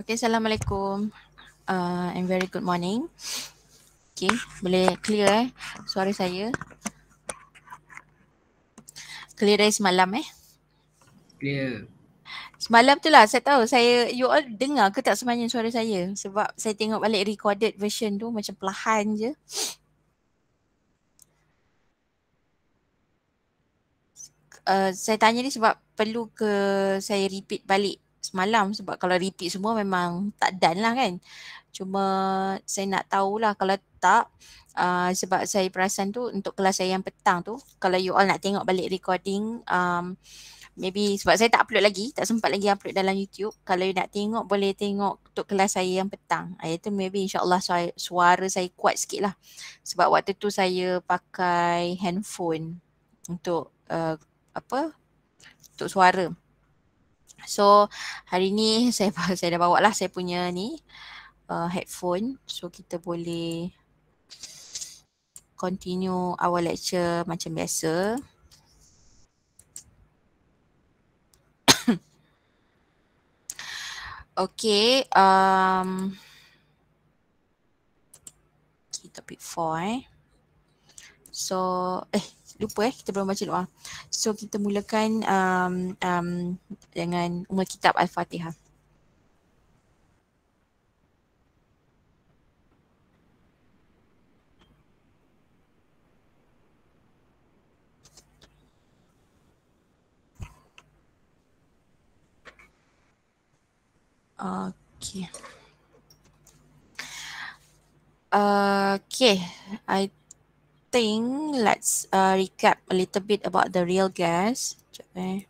Okay, Assalamualaikum. Uh, and very good morning. Okay, boleh clear eh suara saya. Clear dari semalam eh. Clear. Semalam tu lah saya tahu saya, you all dengar ke tak sebenarnya suara saya? Sebab saya tengok balik recorded version tu macam perlahan je. Uh, saya tanya ni sebab perlu ke saya repeat balik semalam sebab kalau repeat semua memang tak dan lah kan. Cuma saya nak tahulah kalau tak uh, sebab saya perasan tu untuk kelas saya yang petang tu kalau you all nak tengok balik recording um, maybe sebab saya tak upload lagi tak sempat lagi upload dalam YouTube kalau you nak tengok boleh tengok untuk kelas saya yang petang iaitu ah, maybe insyaAllah suara, suara saya kuat sikit lah sebab waktu tu saya pakai handphone untuk uh, apa untuk suara So hari ni saya saya dah bawa lah saya punya ni uh, headphone so kita boleh continue our lecture macam biasa. okay, um, okay, topic four eh. So, eh, lupa eh kita belum baca doa. So kita mulakan um, um, dengan umur kitab Al-Fatihah. Okay. Uh, okay. I think let's uh, recap a little bit about the real gas. Eh.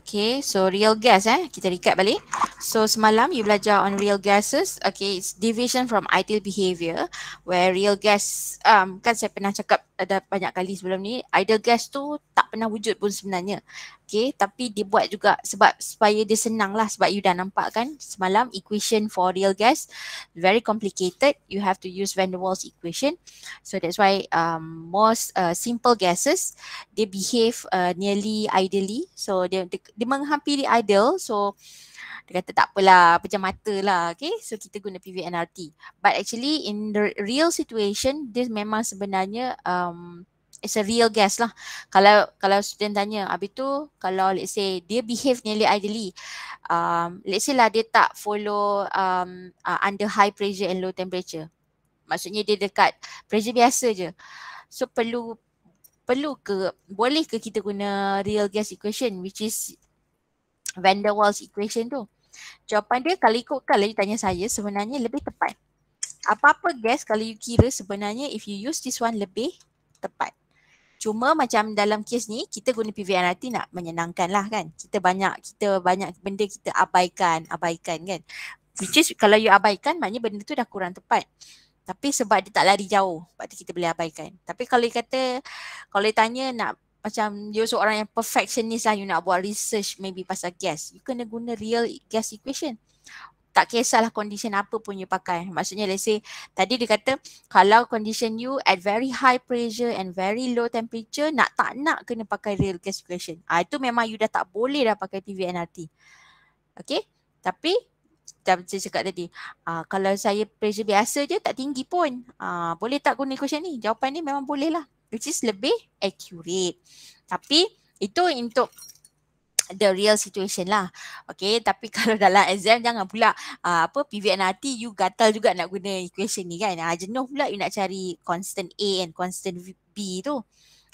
Okay, so real gas eh. Kita recap balik. So semalam you belajar on real gases. Okay, it's division from ideal behavior where real gas, um, kan saya pernah cakap ada banyak kali sebelum ni, ideal gas tu tak pernah wujud pun sebenarnya okay tapi dia buat juga sebab supaya dia senang lah sebab you dah nampak kan semalam equation for real gas very complicated you have to use van der Waals equation so that's why um, most uh, simple gases they behave uh, nearly ideally so dia, dia, dia menghampiri ideal so dia kata tak apalah, pejam mata lah. Okay, so kita guna PVNRT. But actually in the real situation, this memang sebenarnya um, it's a real guess lah. Kalau kalau student tanya, habis tu kalau let's say dia behave nearly ideally, um, let's say lah dia tak follow um, uh, under high pressure and low temperature. Maksudnya dia dekat pressure biasa je. So perlu perlu ke boleh ke kita guna real gas equation which is van der Waals equation tu? Jawapan dia kalau ikut kalau dia tanya saya sebenarnya lebih tepat. Apa-apa gas kalau you kira sebenarnya if you use this one lebih tepat. Cuma macam dalam kes ni kita guna PVRRT nak menyenangkan lah kan. Kita banyak, kita banyak benda kita abaikan, abaikan kan. Which is kalau you abaikan maknanya benda tu dah kurang tepat. Tapi sebab dia tak lari jauh, sebab kita boleh abaikan. Tapi kalau dia kata, kalau dia tanya nak macam you seorang yang perfectionist lah you nak buat research maybe pasal gas. You kena guna real gas equation tak kisahlah condition apa pun you pakai. Maksudnya let's say tadi dia kata kalau condition you at very high pressure and very low temperature nak tak nak kena pakai real gas suppression. Ah ha, itu memang you dah tak boleh dah pakai PVNRT. Okay? Tapi macam saya cakap tadi, uh, kalau saya pressure biasa je tak tinggi pun uh, Boleh tak guna equation ni? Jawapan ni memang boleh lah Which is lebih accurate Tapi itu untuk the real situation lah. Okay, tapi kalau dalam exam jangan pula uh, apa PVNRT you gatal juga nak guna equation ni kan. Uh, jenuh pula you nak cari constant A and constant B tu.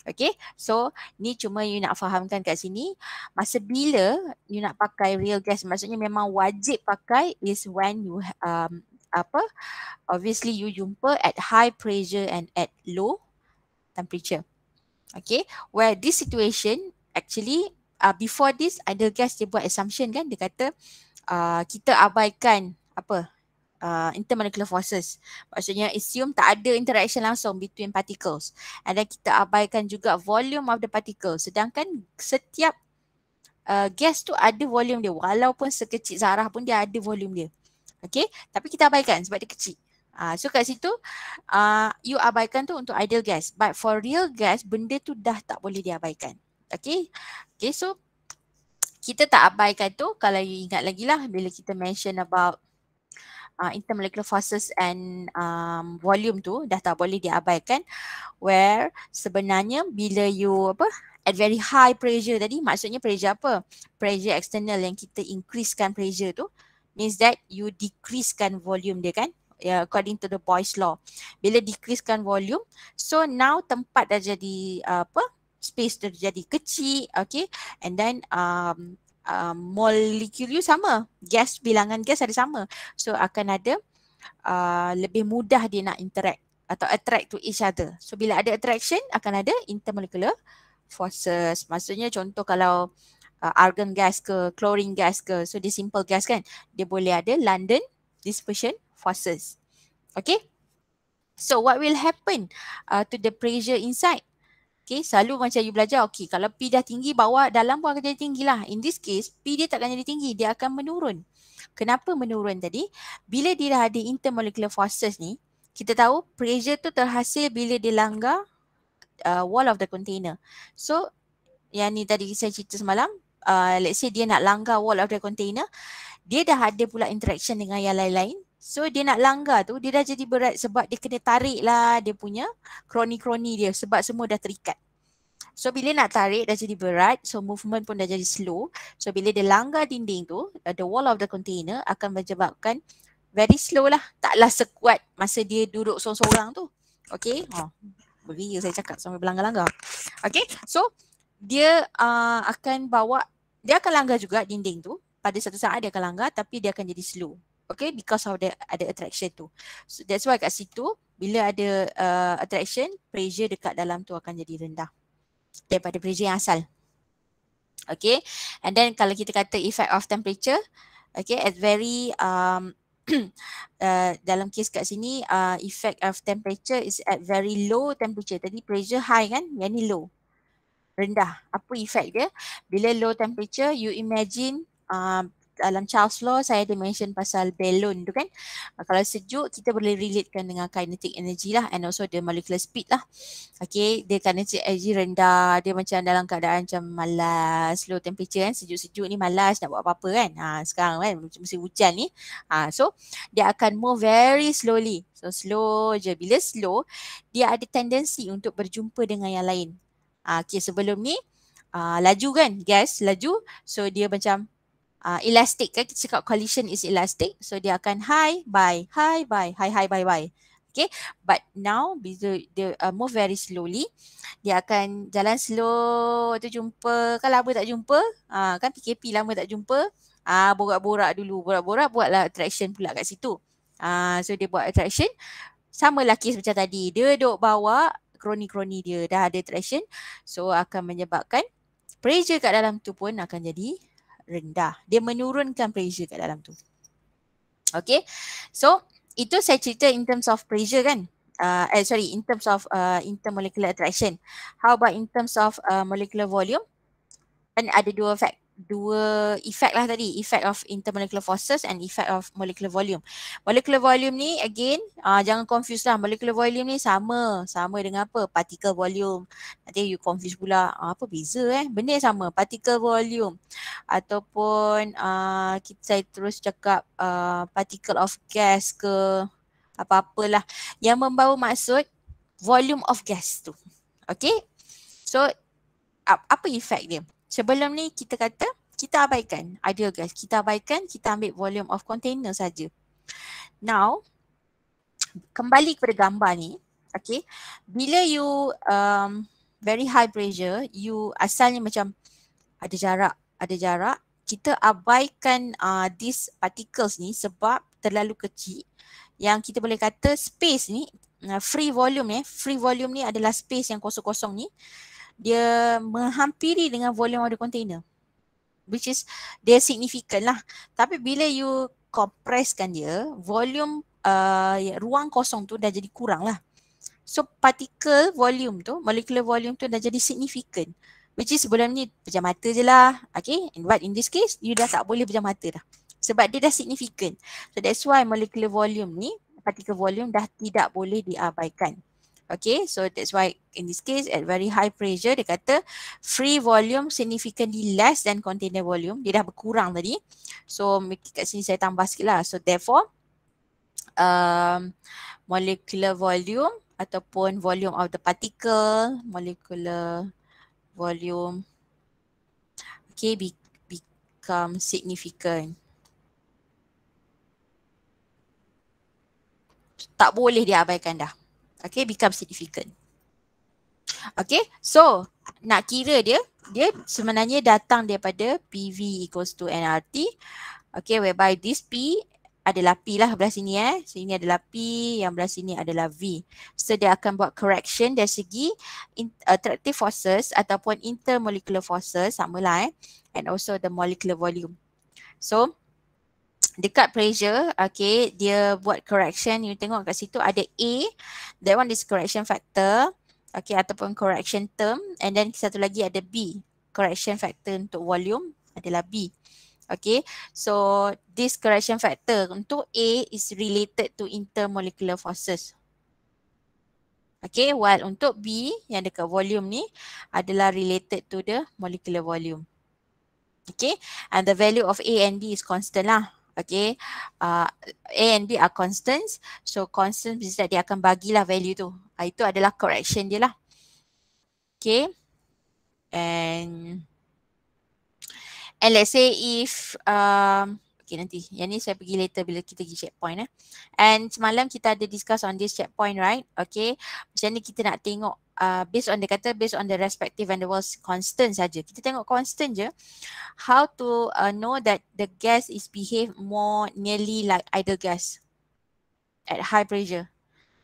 Okay, so ni cuma you nak fahamkan kat sini. Masa bila you nak pakai real gas, maksudnya memang wajib pakai is when you um, apa obviously you jumpa at high pressure and at low temperature okay where this situation actually uh, before this ada gas dia buat assumption kan dia kata uh, kita abaikan apa uh, intermolecular forces maksudnya assume tak ada interaction langsung between particles and then kita abaikan juga volume of the particle sedangkan setiap uh, gas tu ada volume dia walaupun sekecil zarah pun dia ada volume dia okey tapi kita abaikan sebab dia kecil uh, so kat situ uh, you abaikan tu untuk ideal gas but for real gas benda tu dah tak boleh diabaikan Okay. Okay so kita tak abaikan tu kalau you ingat lagi lah bila kita mention about uh, intermolecular forces and um, volume tu dah tak boleh diabaikan where sebenarnya bila you apa at very high pressure tadi maksudnya pressure apa? Pressure external yang kita increasekan pressure tu means that you decreasekan volume dia kan yeah, according to the Boyce law. Bila decreasekan volume so now tempat dah jadi uh, apa space tu jadi kecil okay and then um, uh, molekul sama gas bilangan gas ada sama so akan ada uh, lebih mudah dia nak interact atau attract to each other so bila ada attraction akan ada intermolecular forces maksudnya contoh kalau uh, argon gas ke chlorine gas ke so dia simple gas kan dia boleh ada london dispersion forces okay So what will happen uh, to the pressure inside? Okay, selalu macam you belajar, okay, kalau P dah tinggi, bawah dalam pun akan jadi tinggi lah. In this case, P dia takkan jadi tinggi, dia akan menurun. Kenapa menurun tadi? Bila dia dah ada intermolecular forces ni, kita tahu pressure tu terhasil bila dia langgar uh, wall of the container. So, yang ni tadi saya cerita semalam, uh, let's say dia nak langgar wall of the container, dia dah ada pula interaction dengan yang lain-lain, So dia nak langgar tu dia dah jadi berat sebab dia kena tarik lah dia punya kroni-kroni dia sebab semua dah terikat. So bila nak tarik dah jadi berat, so movement pun dah jadi slow. So bila dia langgar dinding tu, uh, the wall of the container akan menyebabkan very slow lah. Taklah sekuat masa dia duduk seorang-seorang tu. Okay. Oh, ha, beria saya cakap sampai berlanggar-langgar. Okay. So dia uh, akan bawa, dia akan langgar juga dinding tu. Pada satu saat dia akan langgar tapi dia akan jadi slow. Okay because of the ada attraction tu. So that's why kat situ bila ada uh, attraction pressure dekat dalam tu akan jadi rendah daripada pressure yang asal. Okay and then kalau kita kata effect of temperature okay at very um, uh, dalam kes kat sini uh, effect of temperature is at very low temperature. Tadi pressure high kan yang ni low. Rendah. Apa effect dia? Bila low temperature you imagine um, dalam Charles Law saya ada mention pasal balloon tu kan. Uh, kalau sejuk kita boleh relatekan dengan kinetic energy lah and also the molecular speed lah. Okay, dia kinetic energy rendah, dia macam dalam keadaan macam malas, low temperature kan. Sejuk-sejuk ni malas nak buat apa-apa kan. Ha, sekarang kan musim hujan ni. Ha, so, dia akan move very slowly. So, slow je. Bila slow, dia ada tendensi untuk berjumpa dengan yang lain. Ha, okay, sebelum ni, Uh, laju kan gas laju so dia macam uh, elastic kan kita cakap collision is elastic so dia akan high by high by high high by bye okay but now bila dia uh, move very slowly dia akan jalan slow tu jumpa kan lama tak jumpa uh, kan PKP lama tak jumpa ah uh, borak-borak dulu borak-borak buatlah attraction pula kat situ ah uh, so dia buat attraction sama laki macam tadi dia duk bawa kroni-kroni dia dah ada attraction so akan menyebabkan pressure kat dalam tu pun akan jadi rendah. Dia menurunkan pressure kat dalam tu. Okay. So, itu saya cerita in terms of pressure kan. Uh, eh, sorry, in terms of uh, intermolecular attraction. How about in terms of uh, molecular volume? Kan ada dua fact, dua effect lah tadi effect of intermolecular forces and effect of molecular volume molecular volume ni again uh, jangan confuse lah molecular volume ni sama sama dengan apa particle volume nanti you confuse pula uh, apa beza eh benda sama particle volume ataupun uh, kita saya terus cakap uh, particle of gas ke apa-apalah yang membawa maksud volume of gas tu okay so apa efek dia Sebelum ni kita kata kita abaikan. Ada guys, kita abaikan, kita ambil volume of container saja. Now, kembali kepada gambar ni, okay. Bila you um, very high pressure, you asalnya macam ada jarak, ada jarak. Kita abaikan uh, these particles ni sebab terlalu kecil. Yang kita boleh kata space ni, uh, free volume ni, free volume ni adalah space yang kosong-kosong ni dia menghampiri dengan volume of the container which is dia signifikan lah tapi bila you compresskan dia volume uh, ruang kosong tu dah jadi kurang lah so particle volume tu molecular volume tu dah jadi signifikan, which is sebelum ni pejam mata je lah okay but in this case you dah tak boleh pejam mata dah sebab dia dah signifikan. so that's why molecular volume ni particle volume dah tidak boleh diabaikan Okay, so that's why in this case at very high pressure, dia kata free volume significantly less than container volume. Dia dah berkurang tadi. So, kat sini saya tambah sikit lah. So, therefore, um, molecular volume ataupun volume of the particle, molecular volume, okay, be become significant. Tak boleh diabaikan dah. Okay, become significant. Okay, so nak kira dia, dia sebenarnya datang daripada PV equals to NRT. Okay, whereby this P adalah P lah belah sini eh. So, ini adalah P, yang belah sini adalah V. So, dia akan buat correction dari segi attractive forces ataupun intermolecular forces, sama lah eh. And also the molecular volume. So, dekat pressure okay dia buat correction you tengok kat situ ada A that one is correction factor okay ataupun correction term and then satu lagi ada B correction factor untuk volume adalah B okay so this correction factor untuk A is related to intermolecular forces Okay, while untuk B yang dekat volume ni adalah related to the molecular volume. Okay, and the value of A and B is constant lah. Okay, uh, A and B are constants. So constants, means that dia akan bagilah value tu. Uh, itu adalah correction dia lah. Okay. And, and let's say if... Um, Okay nanti. Yang ni saya pergi later bila kita pergi checkpoint eh. And semalam kita ada discuss on this checkpoint right. Okay. Macam ni kita nak tengok uh, based on the kata based on the respective and the world's constant saja. Kita tengok constant je. How to uh, know that the gas is behave more nearly like ideal gas at high pressure.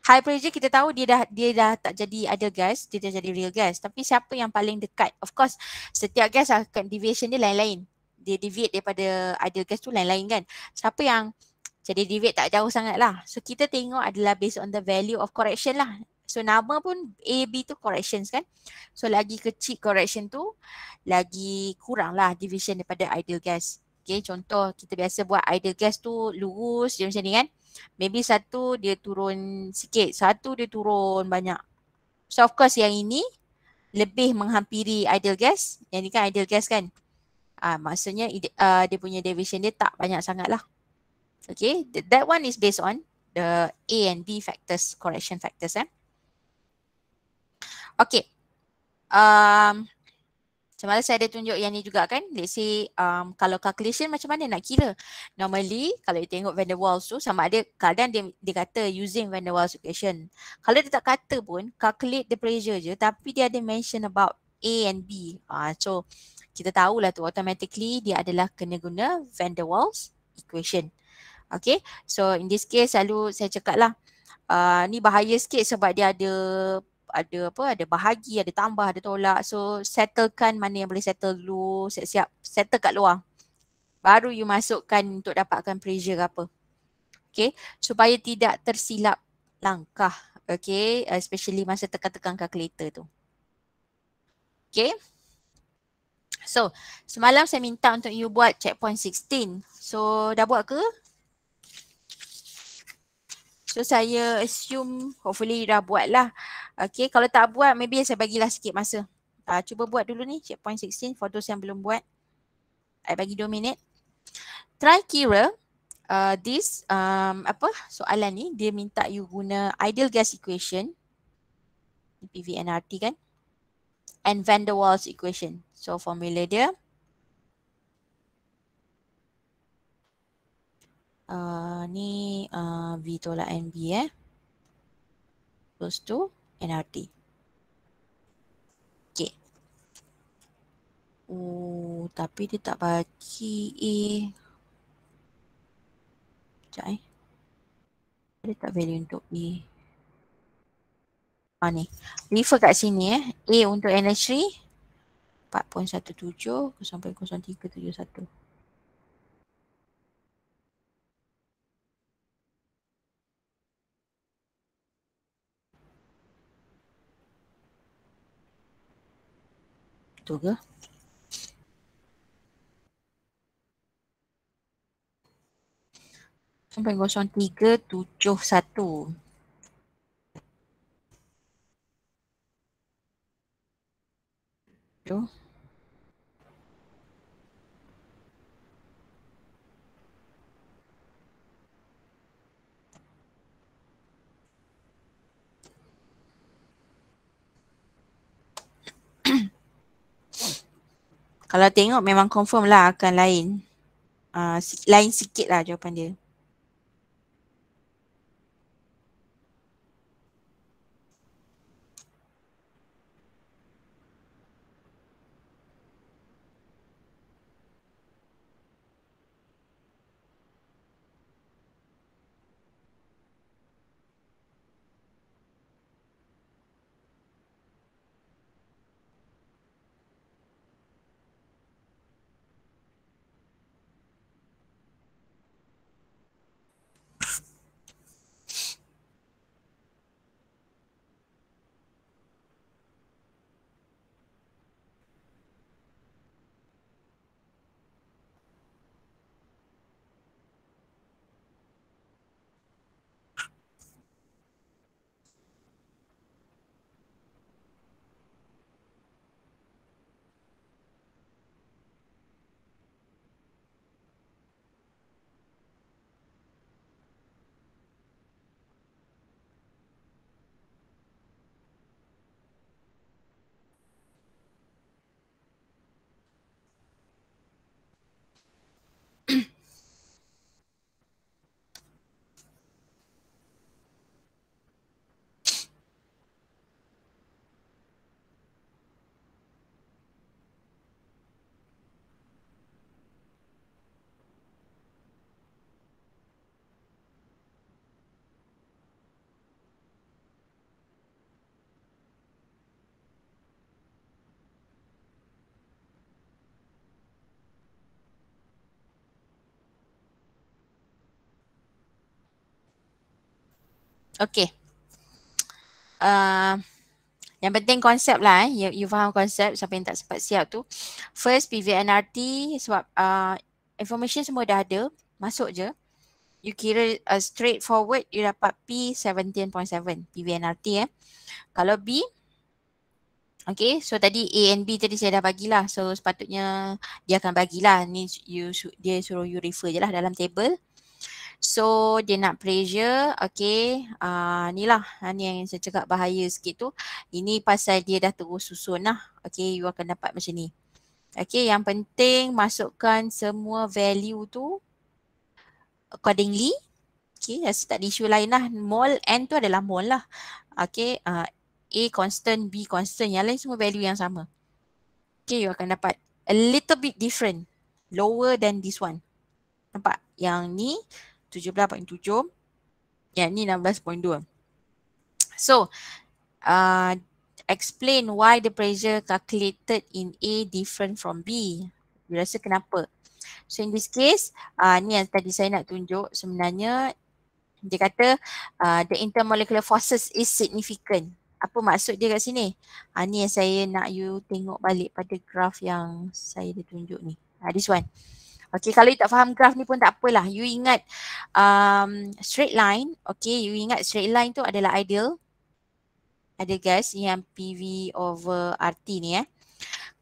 High pressure kita tahu dia dah dia dah tak jadi ideal gas, dia dah jadi real gas. Tapi siapa yang paling dekat? Of course, setiap gas akan deviation dia lain-lain dia deviate daripada ideal gas tu lain-lain kan. Siapa yang jadi deviate tak jauh sangat lah. So kita tengok adalah based on the value of correction lah. So nama pun A, B tu corrections kan. So lagi kecil correction tu, lagi kurang lah division daripada ideal gas. Okay contoh kita biasa buat ideal gas tu lurus dia macam ni kan. Maybe satu dia turun sikit, satu dia turun banyak. So of course yang ini lebih menghampiri ideal gas. Yang ni kan ideal gas kan. Ah, maksudnya uh, dia punya deviation dia tak banyak sangat lah. Okay, that one is based on the A and B factors, correction factors. Eh? Okay. Um, Semalam saya ada tunjuk yang ni juga kan. Let's say um, kalau calculation macam mana nak kira. Normally kalau you tengok Van der Waals tu sama ada kadang dia, dia kata using Van der Waals equation. Kalau dia tak kata pun calculate the pressure je tapi dia ada mention about A and B. Uh, so kita tahulah tu automatically dia adalah kena guna Van der Waals equation. Okay, so in this case selalu saya cakap lah uh, ni bahaya sikit sebab dia ada ada apa ada bahagi ada tambah ada tolak so settlekan mana yang boleh settle dulu siap siap settle kat luar baru you masukkan untuk dapatkan pressure ke apa okey supaya tidak tersilap langkah okey especially masa tekan-tekan calculator tu Okay. So, semalam saya minta untuk you buat checkpoint 16. So, dah buat ke? So, saya assume hopefully you dah buat lah. Okay, kalau tak buat, maybe saya bagilah sikit masa. Uh, cuba buat dulu ni checkpoint 16 for those yang belum buat. I bagi 2 minit. Try kira uh, this, um, apa soalan ni, dia minta you guna ideal gas equation. PV and RT kan? and van der Waals equation. So formula dia. Uh, ni uh, V tolak NB eh. Plus tu NRT. Okay. Oh, tapi dia tak bagi A. Sekejap eh. Dia tak value untuk B. Ha ni. Refer kat sini eh. A untuk NH3 Betul ke? Sampai 0371 itu. Kalau tengok memang confirm lah akan lain. Uh, lain sikit lah jawapan dia. Okay. Uh, yang penting konsep lah eh. You, you faham konsep siapa yang tak sempat siap tu. First PVNRT sebab uh, information semua dah ada. Masuk je. You kira uh, straightforward you dapat P17.7 PVNRT eh. Kalau B Okay, so tadi A and B tadi saya dah bagilah. So sepatutnya dia akan bagilah. Ni you, dia suruh you refer je lah dalam table. So dia nak pressure okay uh, ni lah ah, ni yang saya cakap bahaya sikit tu ini pasal dia dah terus susun lah okay you akan dapat macam ni okay yang penting masukkan semua value tu accordingly okay as tak ada lain lah mol n tu adalah mol lah okay uh, a constant b constant yang lain semua value yang sama okay you akan dapat a little bit different lower than this one nampak yang ni 17.7 yang ni 16.2 so uh, explain why the pressure calculated in A different from B you rasa kenapa so in this case uh, ni yang tadi saya nak tunjuk sebenarnya dia kata uh, the intermolecular forces is significant apa maksud dia kat sini? Ha, ni yang saya nak you tengok balik pada graf yang saya dah tunjuk ni. Ha, this one. Okay, kalau you tak faham graf ni pun tak apalah. You ingat um, straight line. Okay, you ingat straight line tu adalah ideal. Ada guys yang PV over RT ni eh.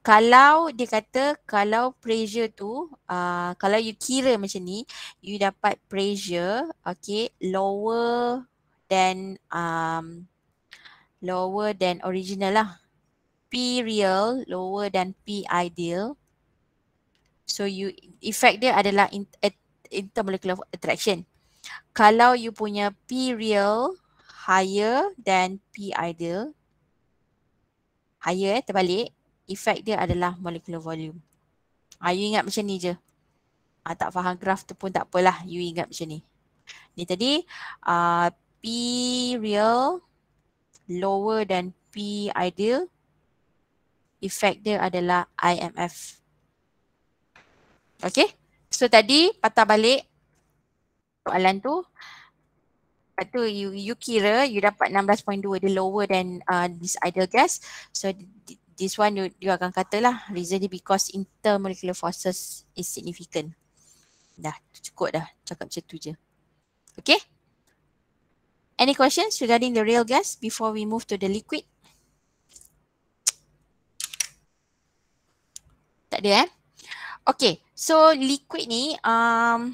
Kalau dia kata kalau pressure tu, uh, kalau you kira macam ni, you dapat pressure, okay, lower than um, lower than original lah. P real lower than P ideal. So you effect dia adalah in, intermolecular attraction. Kalau you punya P real higher than P ideal, higher eh, terbalik, effect dia adalah molecular volume. Ha, you ingat macam ni je. Ha, tak faham graf tu pun tak apalah. You ingat macam ni. Ni tadi, uh, P real lower than P ideal, effect dia adalah IMF. Okay. So tadi patah balik soalan tu. Lepas tu you, you kira you dapat 16.2 dia lower than uh, this ideal gas. So this one you, you akan katalah reason is because intermolecular forces is significant. Dah cukup dah cakap macam tu je. Okay. Any questions regarding the real gas before we move to the liquid? Tak ada eh. Okay. So liquid ni um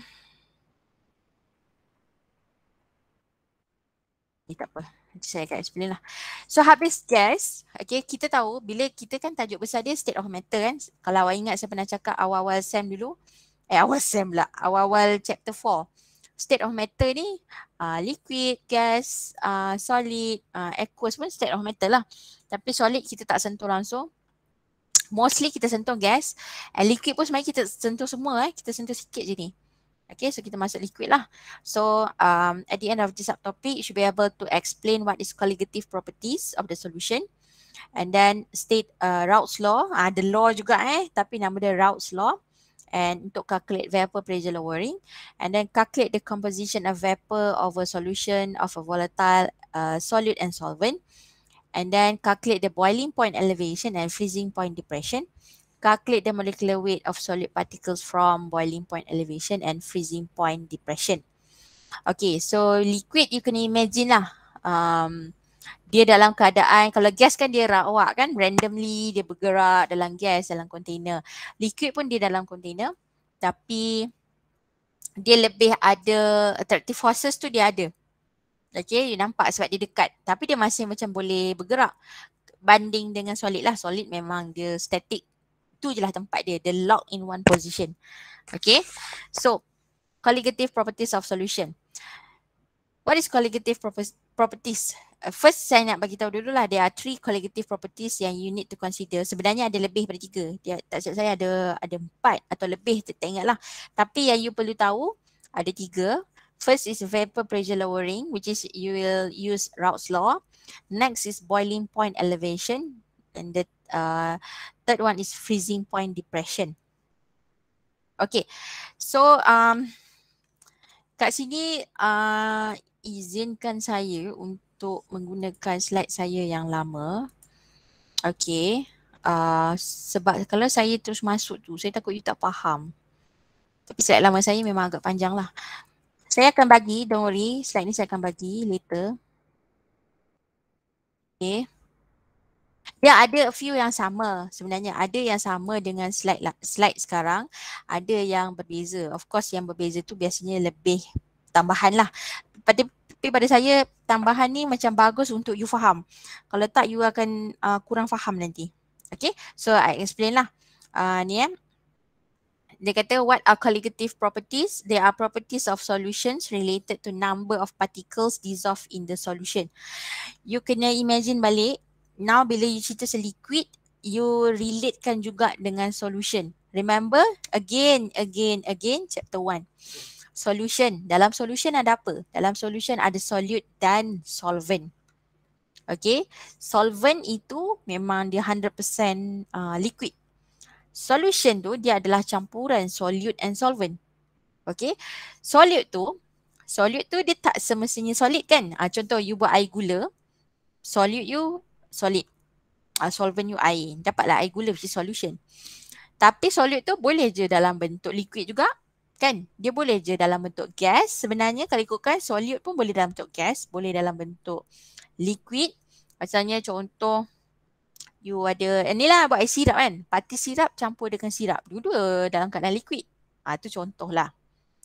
Ni tak apa. Nanti saya akan explain lah. So habis gas, okay, kita tahu bila kita kan tajuk besar dia state of matter kan. Kalau awak ingat saya pernah cakap awal-awal SEM dulu. Eh awal SEM lah. Awal-awal chapter 4. State of matter ni uh, liquid, gas, uh, solid, uh, aqueous pun state of matter lah. Tapi solid kita tak sentuh langsung. Mostly kita sentuh gas And liquid pun sebenarnya kita sentuh semua eh Kita sentuh sikit je ni Okay so kita masuk liquid lah So um, at the end of this subtopic You should be able to explain what is colligative properties of the solution And then state uh, Raoult's law uh, The law juga eh Tapi nama dia Raoult's law And untuk calculate vapor pressure lowering And then calculate the composition of vapor Of a solution of a volatile uh, solute and solvent and then calculate the boiling point elevation and freezing point depression. Calculate the molecular weight of solid particles from boiling point elevation and freezing point depression. Okay, so liquid you can imagine lah. Um, dia dalam keadaan, kalau gas kan dia rawak kan, randomly dia bergerak dalam gas, dalam container. Liquid pun dia dalam container, tapi dia lebih ada, attractive forces tu dia ada. Okay, dia nampak sebab dia dekat. Tapi dia masih macam boleh bergerak. Banding dengan solid lah. Solid memang dia static. Itu je lah tempat dia. The lock in one position. Okay. So, colligative properties of solution. What is colligative properties? Uh, first, saya nak bagi tahu dulu lah. There are three colligative properties yang you need to consider. Sebenarnya ada lebih daripada tiga. Dia, tak siap saya ada ada empat atau lebih. Tak ingat lah. Tapi yang you perlu tahu ada tiga. First is vapor pressure lowering, which is you will use Raoult's law. Next is boiling point elevation. And the uh, third one is freezing point depression. Okay, so um, kat sini uh, izinkan saya untuk menggunakan slide saya yang lama. Okay, uh, sebab kalau saya terus masuk tu, saya takut you tak faham. Tapi slide lama saya memang agak panjang lah. Saya akan bagi, don't worry, slide ni saya akan bagi later. Okay. Dia ada few yang sama sebenarnya. Ada yang sama dengan slide slide sekarang. Ada yang berbeza. Of course yang berbeza tu biasanya lebih tambahan lah. Pada, tapi pada saya tambahan ni macam bagus untuk you faham. Kalau tak you akan uh, kurang faham nanti. Okay. So I explain lah. Uh, ni eh. Dia kata what are colligative properties? They are properties of solutions related to number of particles dissolved in the solution. You can imagine balik. Now bila you cerita seliquid, you relatekan juga dengan solution. Remember again, again, again chapter one. Solution. Dalam solution ada apa? Dalam solution ada solute dan solvent. Okay. Solvent itu memang dia 100% uh, liquid solution tu dia adalah campuran solute and solvent. Okay. Solute tu, solute tu dia tak semestinya solid kan. Ha, contoh you buat air gula, solute you solid. Ha, solvent you air. Dapatlah air gula which is solution. Tapi solute tu boleh je dalam bentuk liquid juga. Kan? Dia boleh je dalam bentuk gas. Sebenarnya kalau ikutkan solute pun boleh dalam bentuk gas. Boleh dalam bentuk liquid. Macamnya contoh you ada eh, ni lah buat air sirap kan. Parti sirap campur dengan sirap. Dua-dua dalam keadaan liquid. Ha, tu contoh lah.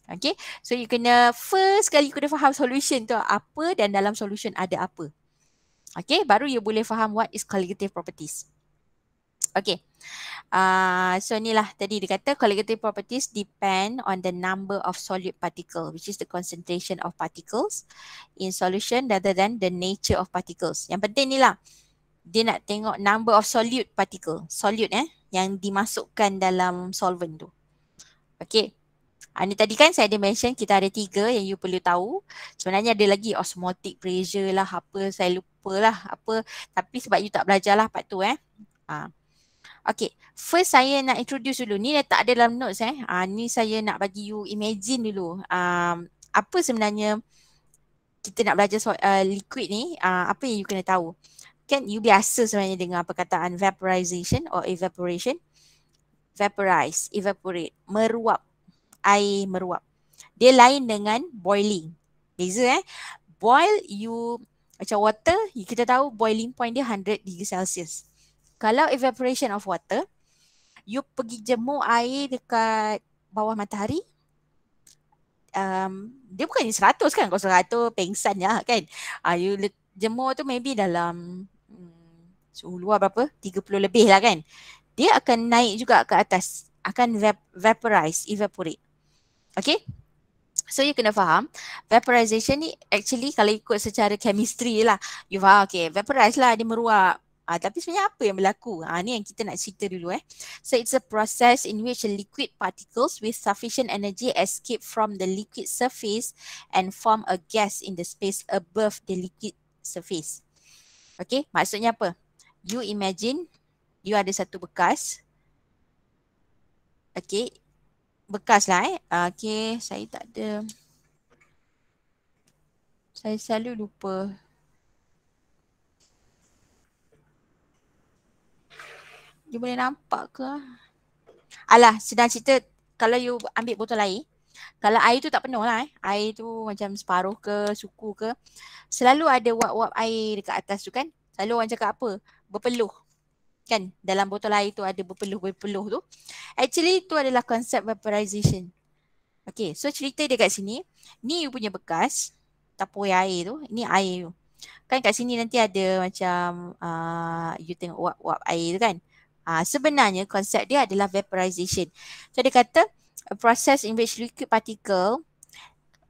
Okay. So you kena first kali you kena faham solution tu apa dan dalam solution ada apa. Okay. Baru you boleh faham what is colligative properties. Okay. Uh, so ni lah tadi dia kata colligative properties depend on the number of solute particle which is the concentration of particles in solution rather than the nature of particles. Yang penting ni lah dia nak tengok number of solute particle solute eh yang dimasukkan dalam solvent tu okey ini ah, tadi kan saya ada mention kita ada tiga yang you perlu tahu Sebenarnya ada lagi osmotic pressure lah apa saya lupa lah apa Tapi sebab you tak belajar lah part tu eh ha. Ah. Okay first saya nak introduce dulu ni dah tak ada dalam notes eh ha, Ni saya nak bagi you imagine dulu ha, Apa sebenarnya kita nak belajar so, uh, liquid ni ha, apa yang you kena tahu kan you biasa sebenarnya dengar perkataan vaporization or evaporation vaporize evaporate meruap air meruap dia lain dengan boiling beza eh boil you macam water kita tahu boiling point dia 100 degree celsius kalau evaporation of water you pergi jemur air dekat bawah matahari um, dia bukan 100 kan kalau 100 pengsan ya kan uh, you jemur tu maybe dalam suhu luar berapa? 30 lebih lah kan. Dia akan naik juga ke atas. Akan vap- vaporize, evaporate. Okay? So you kena faham, vaporization ni actually kalau ikut secara chemistry lah, you faham, okay, vaporize lah, dia meruak. Ha, tapi sebenarnya apa yang berlaku? Ha, ni yang kita nak cerita dulu eh. So it's a process in which liquid particles with sufficient energy escape from the liquid surface and form a gas in the space above the liquid surface. Okay, maksudnya apa? you imagine you ada satu bekas. Okay. Bekas lah eh. Ah, okay. Saya tak ada. Saya selalu lupa. You boleh nampak ke? Alah, sedang cerita kalau you ambil botol air. Kalau air tu tak penuh lah eh. Air tu macam separuh ke, suku ke. Selalu ada wap-wap air dekat atas tu kan. Selalu orang cakap apa? berpeluh kan dalam botol air tu ada berpeluh-berpeluh tu actually itu adalah konsep vaporization okey so cerita dia kat sini ni you punya bekas tapoi air tu ni air you kan kat sini nanti ada macam uh, you tengok uap-uap air tu kan uh, sebenarnya konsep dia adalah vaporization so dia kata a process in which liquid particle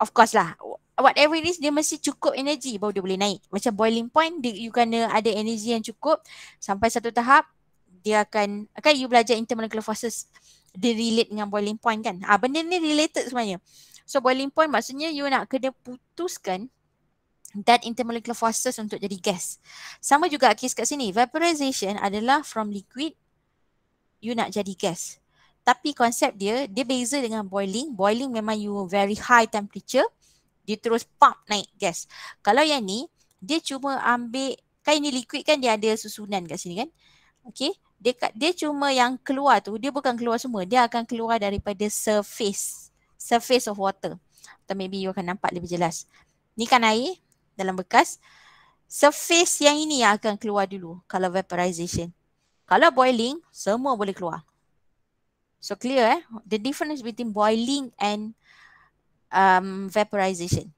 of course lah whatever it is dia mesti cukup energy baru dia boleh naik macam boiling point dia, you kena ada energy yang cukup sampai satu tahap dia akan akan you belajar intermolecular forces dia relate dengan boiling point kan ah benda ni related sebenarnya so boiling point maksudnya you nak kena putuskan that intermolecular forces untuk jadi gas sama juga case kat sini vaporization adalah from liquid you nak jadi gas tapi konsep dia dia beza dengan boiling boiling memang you very high temperature dia terus pump naik gas. Kalau yang ni, dia cuma ambil, kan ini liquid kan dia ada susunan kat sini kan. Okay. Dia, dia cuma yang keluar tu, dia bukan keluar semua. Dia akan keluar daripada surface. Surface of water. Atau maybe you akan nampak lebih jelas. Ni kan air dalam bekas. Surface yang ini yang akan keluar dulu kalau vaporization. Kalau boiling, semua boleh keluar. So clear eh? The difference between boiling and um, vaporization.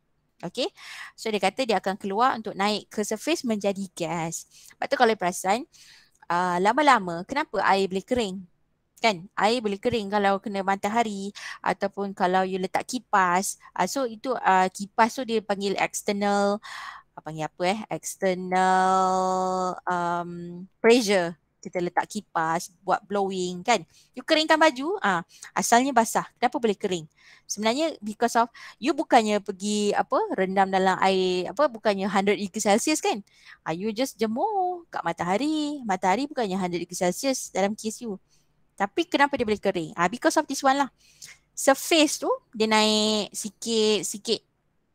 Okay. So dia kata dia akan keluar untuk naik ke surface menjadi gas. Sebab tu kalau perasan, uh, lama-lama kenapa air boleh kering? Kan? Air boleh kering kalau kena matahari ataupun kalau you letak kipas. Uh, so itu uh, kipas tu dia panggil external apa ah, panggil apa eh external um, pressure kita letak kipas, buat blowing kan. You keringkan baju, ah uh, asalnya basah. Kenapa boleh kering? Sebenarnya because of you bukannya pergi apa rendam dalam air apa bukannya 100 degrees Celsius kan? Uh, you just jemur kat matahari. Matahari bukannya 100 degrees Celsius dalam case you. Tapi kenapa dia boleh kering? Ah uh, because of this one lah. Surface tu dia naik sikit-sikit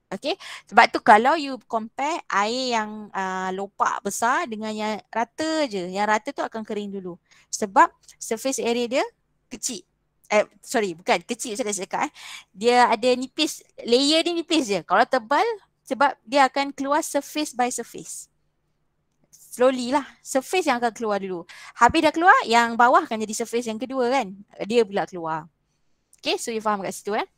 Okay, sebab tu kalau you compare air yang uh, lopak besar dengan yang rata je, yang rata tu akan kering dulu. Sebab surface area dia kecil. Eh, sorry, bukan kecil saya dah cakap eh. Dia ada nipis, layer dia nipis je. Kalau tebal, sebab dia akan keluar surface by surface. Slowly lah, surface yang akan keluar dulu. Habis dah keluar, yang bawah akan jadi surface yang kedua kan. Dia pula keluar. Okay, so you faham kat situ eh.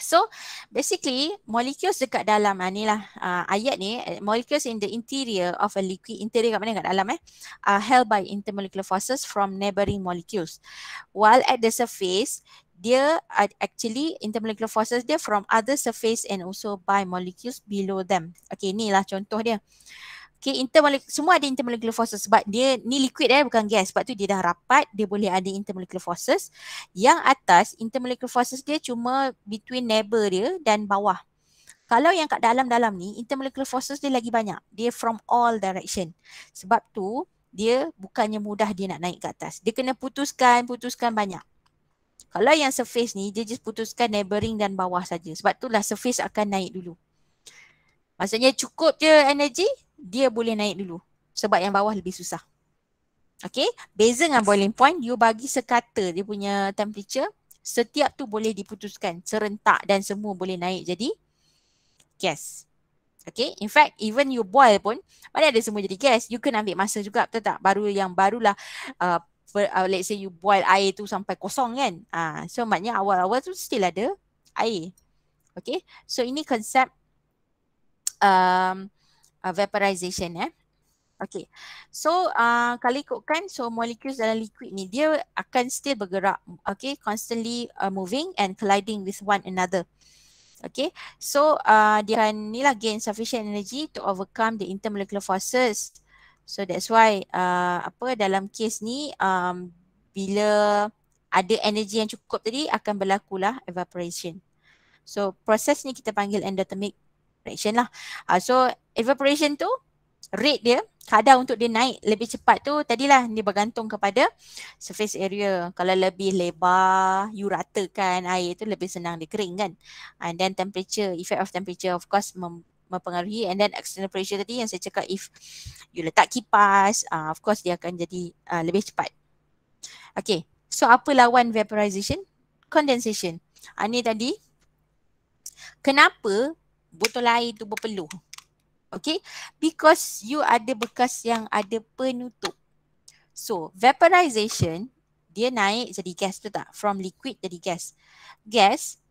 So basically molecules dekat dalam ah, lah ah, ayat ni eh, molecules in the interior of a liquid interior kat mana kat dalam eh are held by intermolecular forces from neighboring molecules while at the surface dia ah, actually intermolecular forces dia from other surface and also by molecules below them. Okay, ni lah contoh dia. Okay, intermolecular, semua ada intermolecular forces sebab dia ni liquid eh bukan gas. Sebab tu dia dah rapat, dia boleh ada intermolecular forces. Yang atas, intermolecular forces dia cuma between neighbor dia dan bawah. Kalau yang kat dalam-dalam ni, intermolecular forces dia lagi banyak. Dia from all direction. Sebab tu, dia bukannya mudah dia nak naik ke atas. Dia kena putuskan, putuskan banyak. Kalau yang surface ni, dia just putuskan neighboring dan bawah saja. Sebab itulah surface akan naik dulu. Maksudnya cukup je energy, dia boleh naik dulu sebab yang bawah lebih susah. Okay, beza dengan boiling point, you bagi sekata dia punya temperature setiap tu boleh diputuskan serentak dan semua boleh naik jadi gas. Okay, in fact even you boil pun pada ada semua jadi gas, you kena ambil masa juga betul tak? Baru yang barulah uh, uh let's say you boil air tu sampai kosong kan? Ah, uh, so maknanya awal-awal tu still ada air. Okay, so ini konsep um, uh, vaporization eh. Okay. So uh, kalau ikutkan so molecules dalam liquid ni dia akan still bergerak okay constantly uh, moving and colliding with one another. Okay. So uh, dia akan ni lah gain sufficient energy to overcome the intermolecular forces. So that's why uh, apa dalam case ni um, bila ada energy yang cukup tadi akan berlakulah evaporation. So proses ni kita panggil endothermic evaporation lah. Uh, so evaporation tu rate dia kadar untuk dia naik lebih cepat tu tadilah ni bergantung kepada surface area. Kalau lebih lebar, you ratakan air tu lebih senang dia kering kan. Ah, and then temperature, effect of temperature of course mem- mempengaruhi and then external pressure tadi yang saya cakap if you letak kipas, uh, of course dia akan jadi uh, lebih cepat. Okay, so apa lawan vaporization? Condensation. Ini uh, tadi, kenapa botol air tu berpeluh. Okay. Because you ada bekas yang ada penutup. So vaporization dia naik jadi gas tu tak? From liquid jadi gas. Gas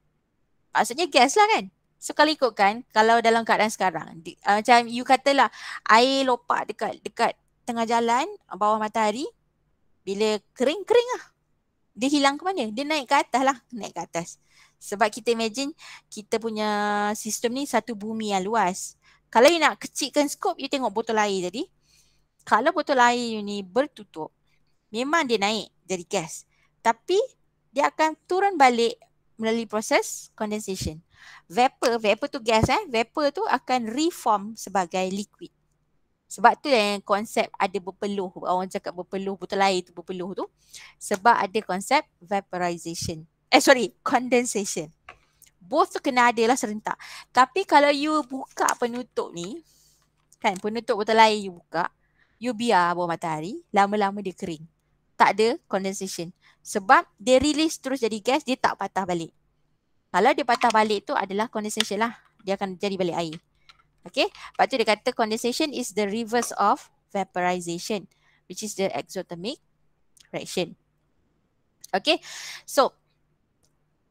maksudnya gas lah kan? So kalau ikutkan kalau dalam keadaan sekarang di, uh, macam you katalah air lopak dekat dekat tengah jalan bawah matahari bila kering-kering lah. Dia hilang ke mana? Dia naik ke atas lah. Naik ke atas. Sebab kita imagine kita punya sistem ni satu bumi yang luas. Kalau you nak kecilkan skop, you tengok botol air tadi. Kalau botol air you ni bertutup, memang dia naik jadi gas. Tapi dia akan turun balik melalui proses condensation. Vapor, vapor tu gas eh. Vapor tu akan reform sebagai liquid. Sebab tu yang konsep ada berpeluh, orang cakap berpeluh, botol air tu berpeluh tu. Sebab ada konsep vaporization eh sorry condensation both tu kena ada lah serentak tapi kalau you buka penutup ni kan penutup botol air you buka you biar bawah matahari lama-lama dia kering tak ada condensation sebab dia release terus jadi gas dia tak patah balik kalau dia patah balik tu adalah condensation lah dia akan jadi balik air Okay, lepas tu dia kata condensation is the reverse of vaporization which is the exothermic reaction. Okay, so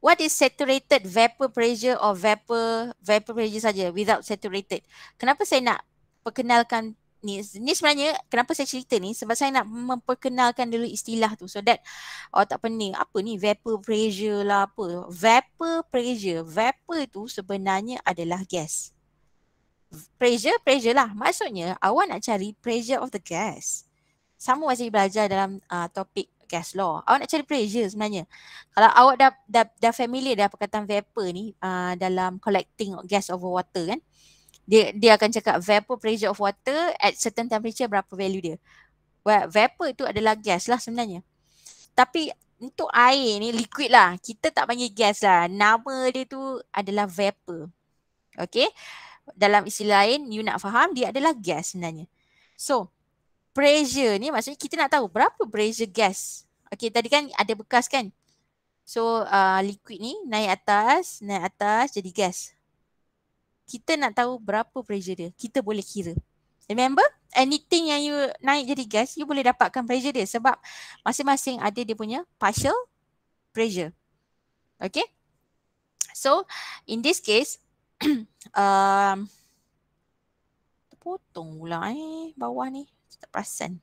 what is saturated vapor pressure or vapor vapor pressure saja without saturated kenapa saya nak perkenalkan ni ni sebenarnya kenapa saya cerita ni sebab saya nak memperkenalkan dulu istilah tu so that oh tak ni apa ni vapor pressure lah apa vapor pressure vapor tu sebenarnya adalah gas pressure pressure lah maksudnya awak nak cari pressure of the gas sama macam belajar dalam uh, topik podcast law. Awak nak cari pressure sebenarnya. Kalau awak dah dah, dah familiar dah perkataan vapor ni uh, dalam collecting gas over water kan. Dia dia akan cakap vapor pressure of water at certain temperature berapa value dia. Well, vapor tu adalah gas lah sebenarnya. Tapi untuk air ni liquid lah. Kita tak panggil gas lah. Nama dia tu adalah vapor. Okay. Dalam istilah lain you nak faham dia adalah gas sebenarnya. So pressure ni maksudnya kita nak tahu berapa pressure gas. Okey tadi kan ada bekas kan. So uh, liquid ni naik atas, naik atas jadi gas. Kita nak tahu berapa pressure dia. Kita boleh kira. Remember anything yang you naik jadi gas you boleh dapatkan pressure dia sebab masing-masing ada dia punya partial pressure. Okey. So in this case um potong pula eh bawah ni terperasan.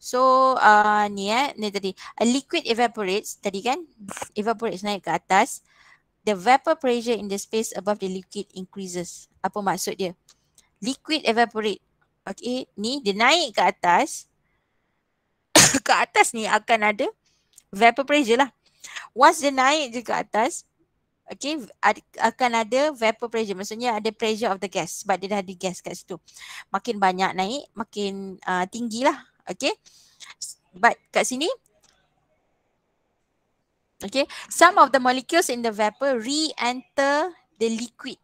So uh, ni eh, ni tadi. A liquid evaporates tadi kan, evaporates naik ke atas. The vapor pressure in the space above the liquid increases. Apa maksud dia? Liquid evaporate. Okay, ni dia naik ke atas. ke atas ni akan ada vapor pressure lah. Once dia naik je ke atas, okay ad, akan ada vapor pressure maksudnya ada pressure of the gas sebab dia dah ada gas kat situ makin banyak naik makin uh, lah. okay but kat sini okay some of the molecules in the vapor re-enter the liquid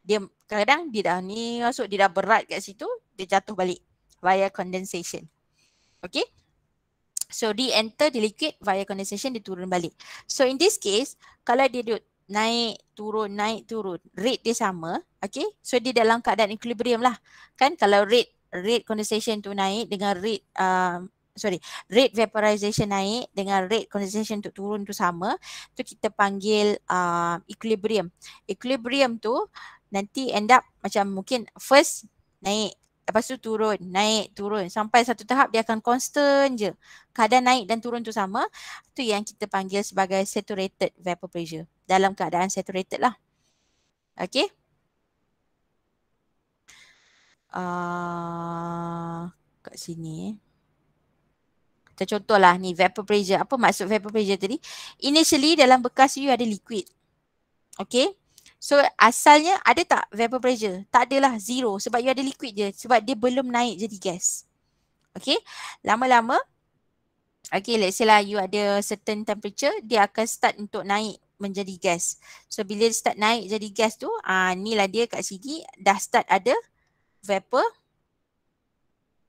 dia kadang dia dah ni masuk dia dah berat kat situ dia jatuh balik via condensation okay So re-enter the liquid via condensation dia turun balik. So in this case, kalau dia duduk naik turun naik turun rate dia sama okay so dia dalam keadaan equilibrium lah kan kalau rate rate condensation tu naik dengan rate uh, sorry rate vaporization naik dengan rate condensation tu turun tu sama tu kita panggil uh, equilibrium equilibrium tu nanti end up macam mungkin first naik lepas tu turun, naik, turun sampai satu tahap dia akan constant je. Kadar naik dan turun tu sama. Tu yang kita panggil sebagai saturated vapor pressure. Dalam keadaan saturated lah. Okay. Uh, ah, kat sini. Kita eh. contohlah ni vapor pressure. Apa maksud vapor pressure tadi? Initially dalam bekas you ada liquid. Okay. So asalnya ada tak vapor pressure? Tak adalah zero sebab you ada liquid je sebab dia belum naik jadi gas. Okay, lama-lama Okay let's say lah you ada certain temperature dia akan start untuk naik menjadi gas. So bila dia start naik jadi gas tu ah uh, ni lah dia kat sini dah start ada vapor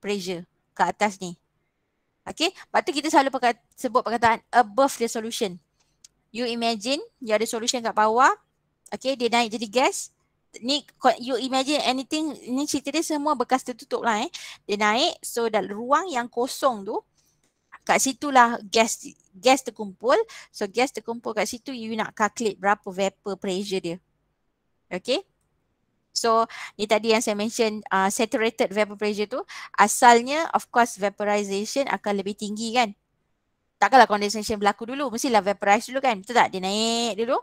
pressure kat atas ni. Okay, lepas tu kita selalu perkata, sebut perkataan above the solution. You imagine you ada solution kat bawah, Okay dia naik jadi gas Ni you imagine anything Ni cerita dia semua bekas tertutup lah eh Dia naik so dah ruang yang kosong tu Kat situlah gas gas terkumpul So gas terkumpul kat situ you nak calculate berapa vapor pressure dia Okay So ni tadi yang saya mention uh, saturated vapor pressure tu Asalnya of course vaporization akan lebih tinggi kan Takkanlah condensation berlaku dulu, mestilah vaporize dulu kan, betul tak? Dia naik dulu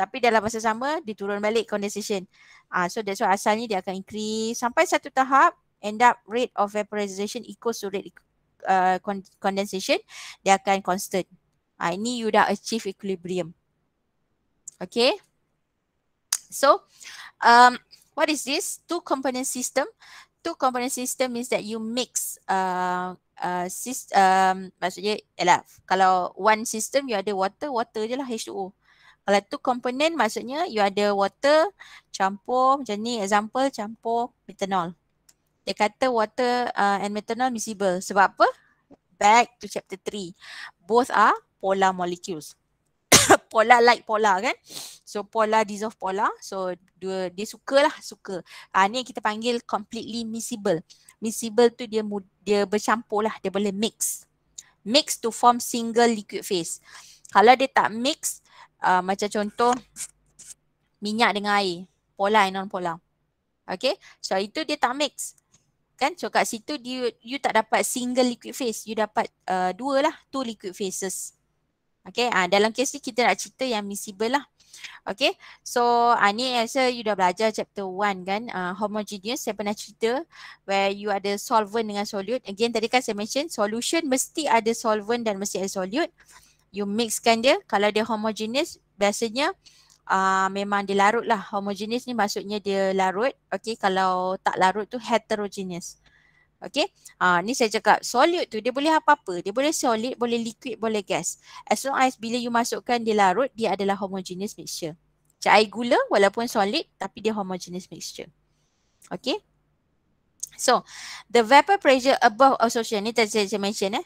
tapi dalam masa sama dia turun balik condensation. Uh, so that's why asalnya dia akan increase sampai satu tahap end up rate of vaporization equals to rate uh, condensation dia akan constant. Uh, ini you dah achieve equilibrium. Okay. So um, what is this? Two component system. Two component system means that you mix uh, Uh, system, um, maksudnya ialah eh kalau one system you ada water, water je lah H2O. Kalau tu komponen maksudnya you ada water campur macam ni example campur methanol. Dia kata water uh, and methanol miscible. Sebab apa? Back to chapter 3. Both are polar molecules. polar like polar kan? So polar dissolve polar. So dia, dia suka lah suka. Uh, ni kita panggil completely miscible. Miscible tu dia dia bercampur lah. Dia boleh mix. Mix to form single liquid phase. Kalau dia tak mix, uh, macam contoh minyak dengan air polar dan non polar okay. so itu dia tak mix kan so kat situ dia you, tak dapat single liquid phase you dapat uh, dua lah two liquid phases okay? ah uh, dalam kes ni kita nak cerita yang miscible lah okay? so uh, ni asal you dah belajar chapter one kan uh, homogeneous saya pernah cerita where you ada solvent dengan solute again tadi kan saya mention solution mesti ada solvent dan mesti ada solute you mixkan dia kalau dia homogeneous biasanya uh, memang dia larut lah homogeneous ni maksudnya dia larut okey kalau tak larut tu heterogeneous Okay, uh, ni saya cakap solid tu dia boleh apa-apa. Dia boleh solid, boleh liquid, boleh gas. As long as bila you masukkan dia larut, dia adalah homogeneous mixture. Macam air gula walaupun solid tapi dia homogeneous mixture. Okay. So, the vapor pressure above association ni tadi saya mention eh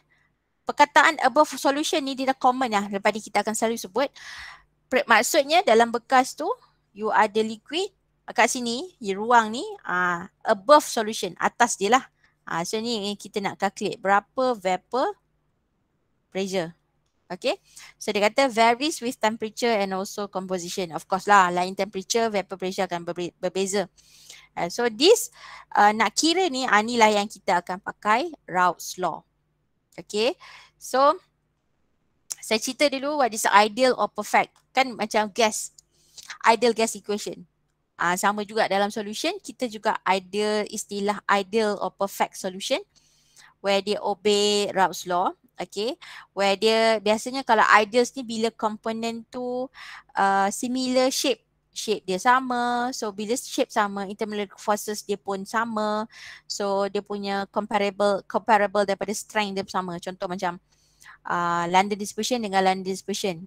perkataan above solution ni dia dah common lah daripada kita akan selalu sebut maksudnya dalam bekas tu you ada liquid ah, kat sini di ruang ni uh, above solution atas dia lah uh, so ni kita nak calculate berapa vapor pressure Okay. So dia kata varies with temperature and also composition. Of course lah, lain temperature, vapor pressure akan ber- berbeza. Uh, so this uh, nak kira ni, uh, lah yang kita akan pakai Raoult's Law. Okay. So saya cerita dulu what is ideal or perfect. Kan macam gas. Ideal gas equation. Ah uh, sama juga dalam solution kita juga ideal istilah ideal or perfect solution where they obey Raoult's law. Okay. Where dia biasanya kalau ideals ni bila komponen tu uh, similar shape shape dia sama. So bila shape sama, intermolecular forces dia pun sama. So dia punya comparable comparable daripada strength dia pun sama. Contoh macam uh, London dispersion dengan London dispersion.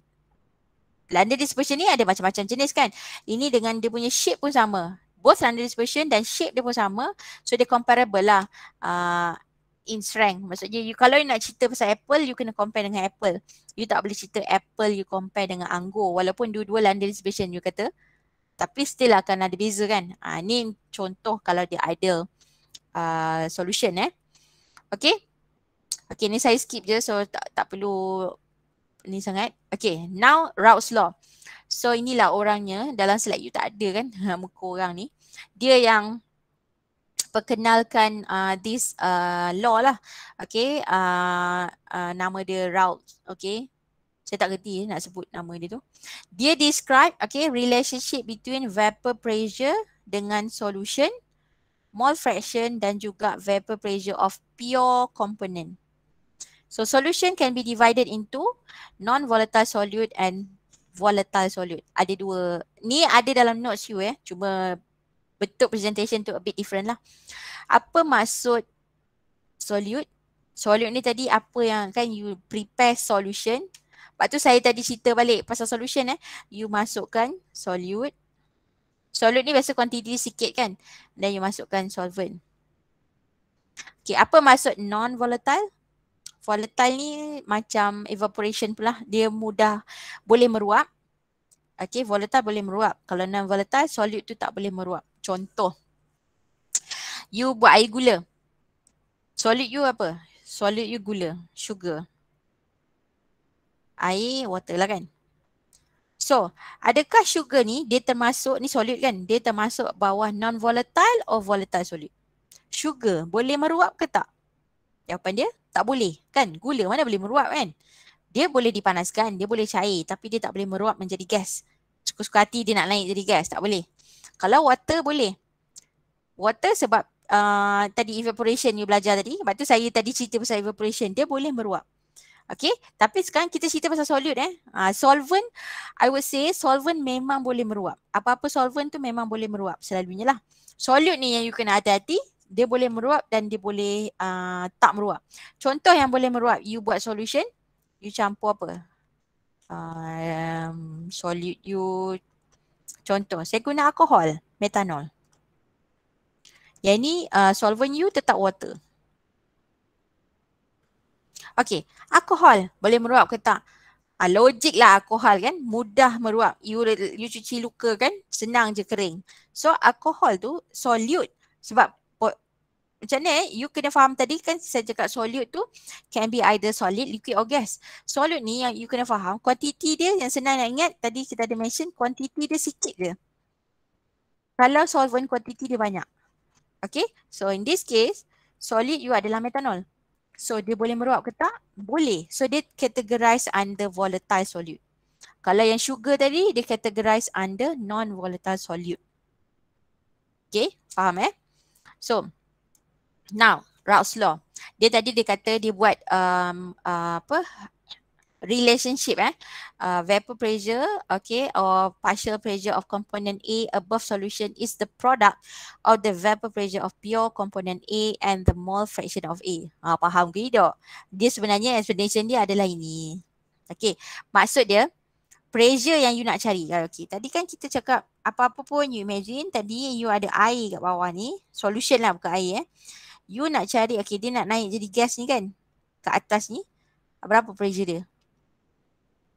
London dispersion ni ada macam-macam jenis kan. Ini dengan dia punya shape pun sama. Both London dispersion dan shape dia pun sama. So dia comparable lah. Uh, in strength. Maksudnya you, kalau you nak cerita pasal apple, you kena compare dengan apple. You tak boleh cerita apple, you compare dengan anggur. Walaupun dua-dua London dispersion, you kata tapi still akan ada beza kan. Ha, ni contoh kalau dia ideal uh, solution eh. Okay. Okay ni saya skip je so tak, tak perlu ni sangat. Okay now Rouse Law. So inilah orangnya dalam slide you tak ada kan muka orang ni. Dia yang perkenalkan uh, this uh, law lah. Okay uh, uh, nama dia Rouse. Okay saya tak reti nak sebut nama dia tu. Dia describe okay relationship between vapor pressure dengan solution, mole fraction dan juga vapor pressure of pure component. So solution can be divided into non-volatile solute and volatile solute. Ada dua. Ni ada dalam notes you eh. Cuma bentuk presentation tu a bit different lah. Apa maksud solute? Solute ni tadi apa yang kan you prepare solution Lepas tu saya tadi cerita balik pasal solution eh. You masukkan solute. Solute ni biasa quantity sikit kan. Then you masukkan solvent. Okay apa maksud non-volatile? Volatile ni macam evaporation pula. Dia mudah boleh meruap. Okay volatile boleh meruap. Kalau non-volatile solute tu tak boleh meruap. Contoh. You buat air gula. Solute you apa? Solute you gula. Sugar air, water lah kan. So, adakah sugar ni dia termasuk, ni solid kan? Dia termasuk bawah non-volatile or volatile solid? Sugar boleh meruap ke tak? Jawapan dia, tak boleh kan? Gula mana boleh meruap kan? Dia boleh dipanaskan, dia boleh cair tapi dia tak boleh meruap menjadi gas. Suka-suka hati dia nak naik jadi gas, tak boleh. Kalau water boleh. Water sebab uh, tadi evaporation you belajar tadi. Sebab tu saya tadi cerita pasal evaporation. Dia boleh meruap. Okay, tapi sekarang kita cerita pasal solute eh. Uh, solvent, I would say solvent memang boleh meruap. Apa-apa solvent tu memang boleh meruap selalunya lah. Solute ni yang you kena hati-hati, dia boleh meruap dan dia boleh uh, tak meruap. Contoh yang boleh meruap, you buat solution, you campur apa? Uh, um, solute you, contoh saya guna alkohol, metanol. Yang ni uh, solvent you tetap water. Okey, alkohol boleh meruap ke tak? Ha, logik lah alkohol kan, mudah meruap. You, you cuci luka kan, senang je kering. So alkohol tu solute sebab macam ni eh? you kena faham tadi kan saya cakap solute tu can be either solid, liquid or gas. Solute ni yang you kena faham kuantiti dia yang senang nak ingat tadi kita ada mention kuantiti dia sikit je. Kalau solvent kuantiti dia banyak. Okay, so in this case solid you adalah metanol. So dia boleh meruap ke tak? Boleh. So dia categorize under volatile solute. Kalau yang sugar tadi dia categorize under non-volatile solute. Okay faham eh? So now Raoult's law. Dia tadi dia kata dia buat um, uh, apa? relationship eh uh, vapor pressure okay or partial pressure of component A above solution is the product of the vapor pressure of pure component A and the mole fraction of A. Ha, faham ke tidak? Dia sebenarnya explanation dia adalah ini. Okay, maksud dia pressure yang you nak cari. Ah, okay, tadi kan kita cakap apa-apa pun you imagine tadi you ada air kat bawah ni. Solution lah bukan air eh. You nak cari, okay dia nak naik jadi gas ni kan kat atas ni. Berapa pressure dia?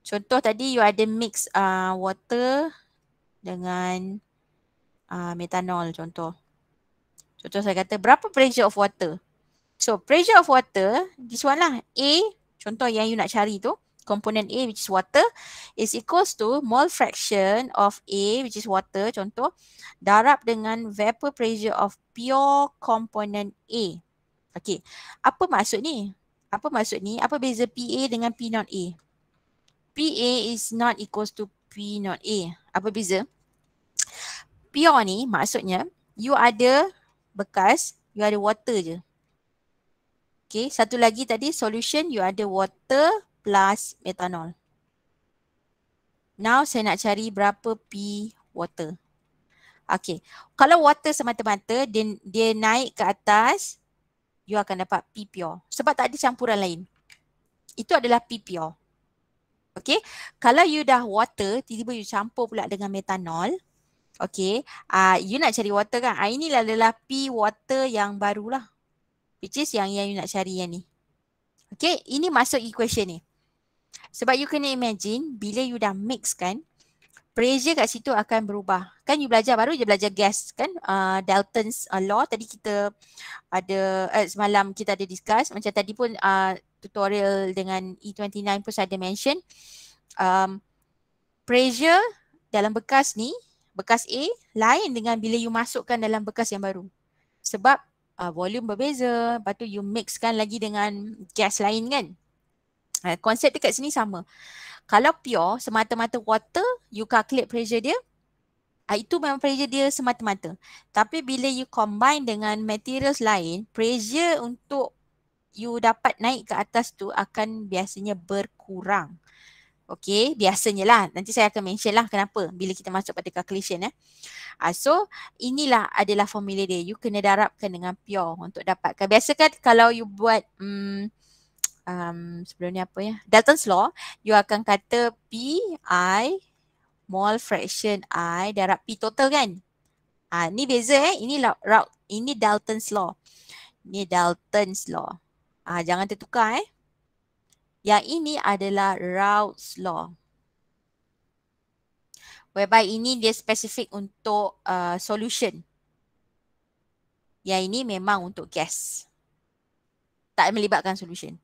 Contoh tadi you ada mix uh, water dengan uh, metanol contoh. Contoh saya kata berapa pressure of water? So pressure of water, this one lah. A, contoh yang you nak cari tu. Component A which is water is equals to mole fraction of A which is water contoh. Darab dengan vapor pressure of pure component A. Okay, apa maksud ni? Apa maksud ni? Apa beza PA dengan P not A? PA is not equals to P not A. Apa beza? Pure ni maksudnya you ada bekas, you ada water je. Okay, satu lagi tadi solution you ada water plus metanol. Now saya nak cari berapa P water. Okay, kalau water semata-mata dia, dia naik ke atas you akan dapat P pure sebab tak ada campuran lain. Itu adalah P pure. Okay, kalau you dah water, tiba-tiba you campur pula dengan metanol. Okay, uh, ah, you nak cari water kan? Uh, inilah adalah P water yang barulah. Which is yang, yang you nak cari yang ni. Okay, ini masuk equation ni. Sebab you kena imagine bila you dah mix kan, pressure kat situ akan berubah. Kan you belajar baru je belajar gas kan, uh, Dalton's uh, law. Tadi kita ada, uh, semalam kita ada discuss. Macam tadi pun uh, tutorial dengan E29 pun saya ada mention um, pressure dalam bekas ni bekas A lain dengan bila you masukkan dalam bekas yang baru sebab uh, volume berbeza lepas tu you mixkan lagi dengan gas lain kan uh, konsep dekat sini sama kalau pure semata-mata water you calculate pressure dia uh, itu memang pressure dia semata-mata tapi bila you combine dengan materials lain pressure untuk you dapat naik ke atas tu akan biasanya berkurang. Okay, biasanya lah. Nanti saya akan mention lah kenapa bila kita masuk pada calculation eh. Uh, so, inilah adalah formula dia. You kena darabkan dengan pure untuk dapatkan. Biasa kan kalau you buat um, um, sebelum ni apa ya? Dalton's Law, you akan kata PI mol fraction I darab P total kan? Ah uh, ni beza eh. Inilah, ini Dalton's Law. Ini Dalton's Law. Ah, jangan tertukar eh. Yang ini adalah Raoult's Law. Whereby ini dia spesifik untuk uh, solution. Yang ini memang untuk gas. Tak melibatkan solution.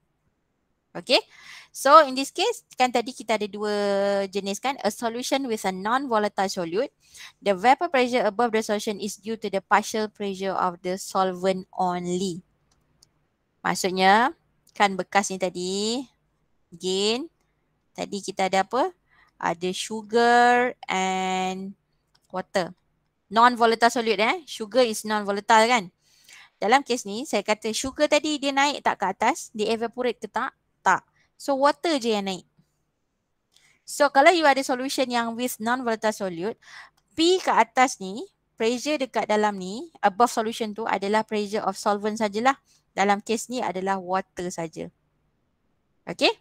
Okay. So in this case, kan tadi kita ada dua jenis kan. A solution with a non-volatile solute. The vapor pressure above the solution is due to the partial pressure of the solvent only. Maksudnya kan bekas ni tadi gain tadi kita ada apa? Ada sugar and water. Non volatile solute eh. Sugar is non volatile kan? Dalam kes ni saya kata sugar tadi dia naik tak ke atas? Dia evaporate ke tak? Tak. So water je yang naik. So kalau you ada solution yang with non volatile solute, P ke atas ni, pressure dekat dalam ni, above solution tu adalah pressure of solvent sajalah dalam kes ni adalah water saja. Okay.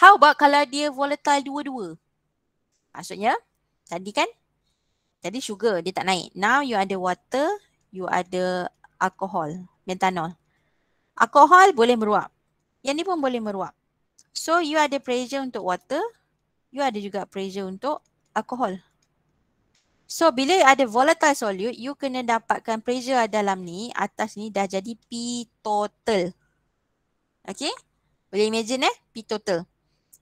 How about kalau dia volatile dua-dua? Maksudnya, tadi kan? Tadi sugar, dia tak naik. Now you ada water, you ada alcohol, methanol. Alcohol boleh meruap. Yang ni pun boleh meruap. So you ada pressure untuk water, you ada juga pressure untuk alcohol. So bila ada volatile solute, you kena dapatkan pressure dalam ni, atas ni dah jadi P total. Okay? Boleh imagine eh? P total.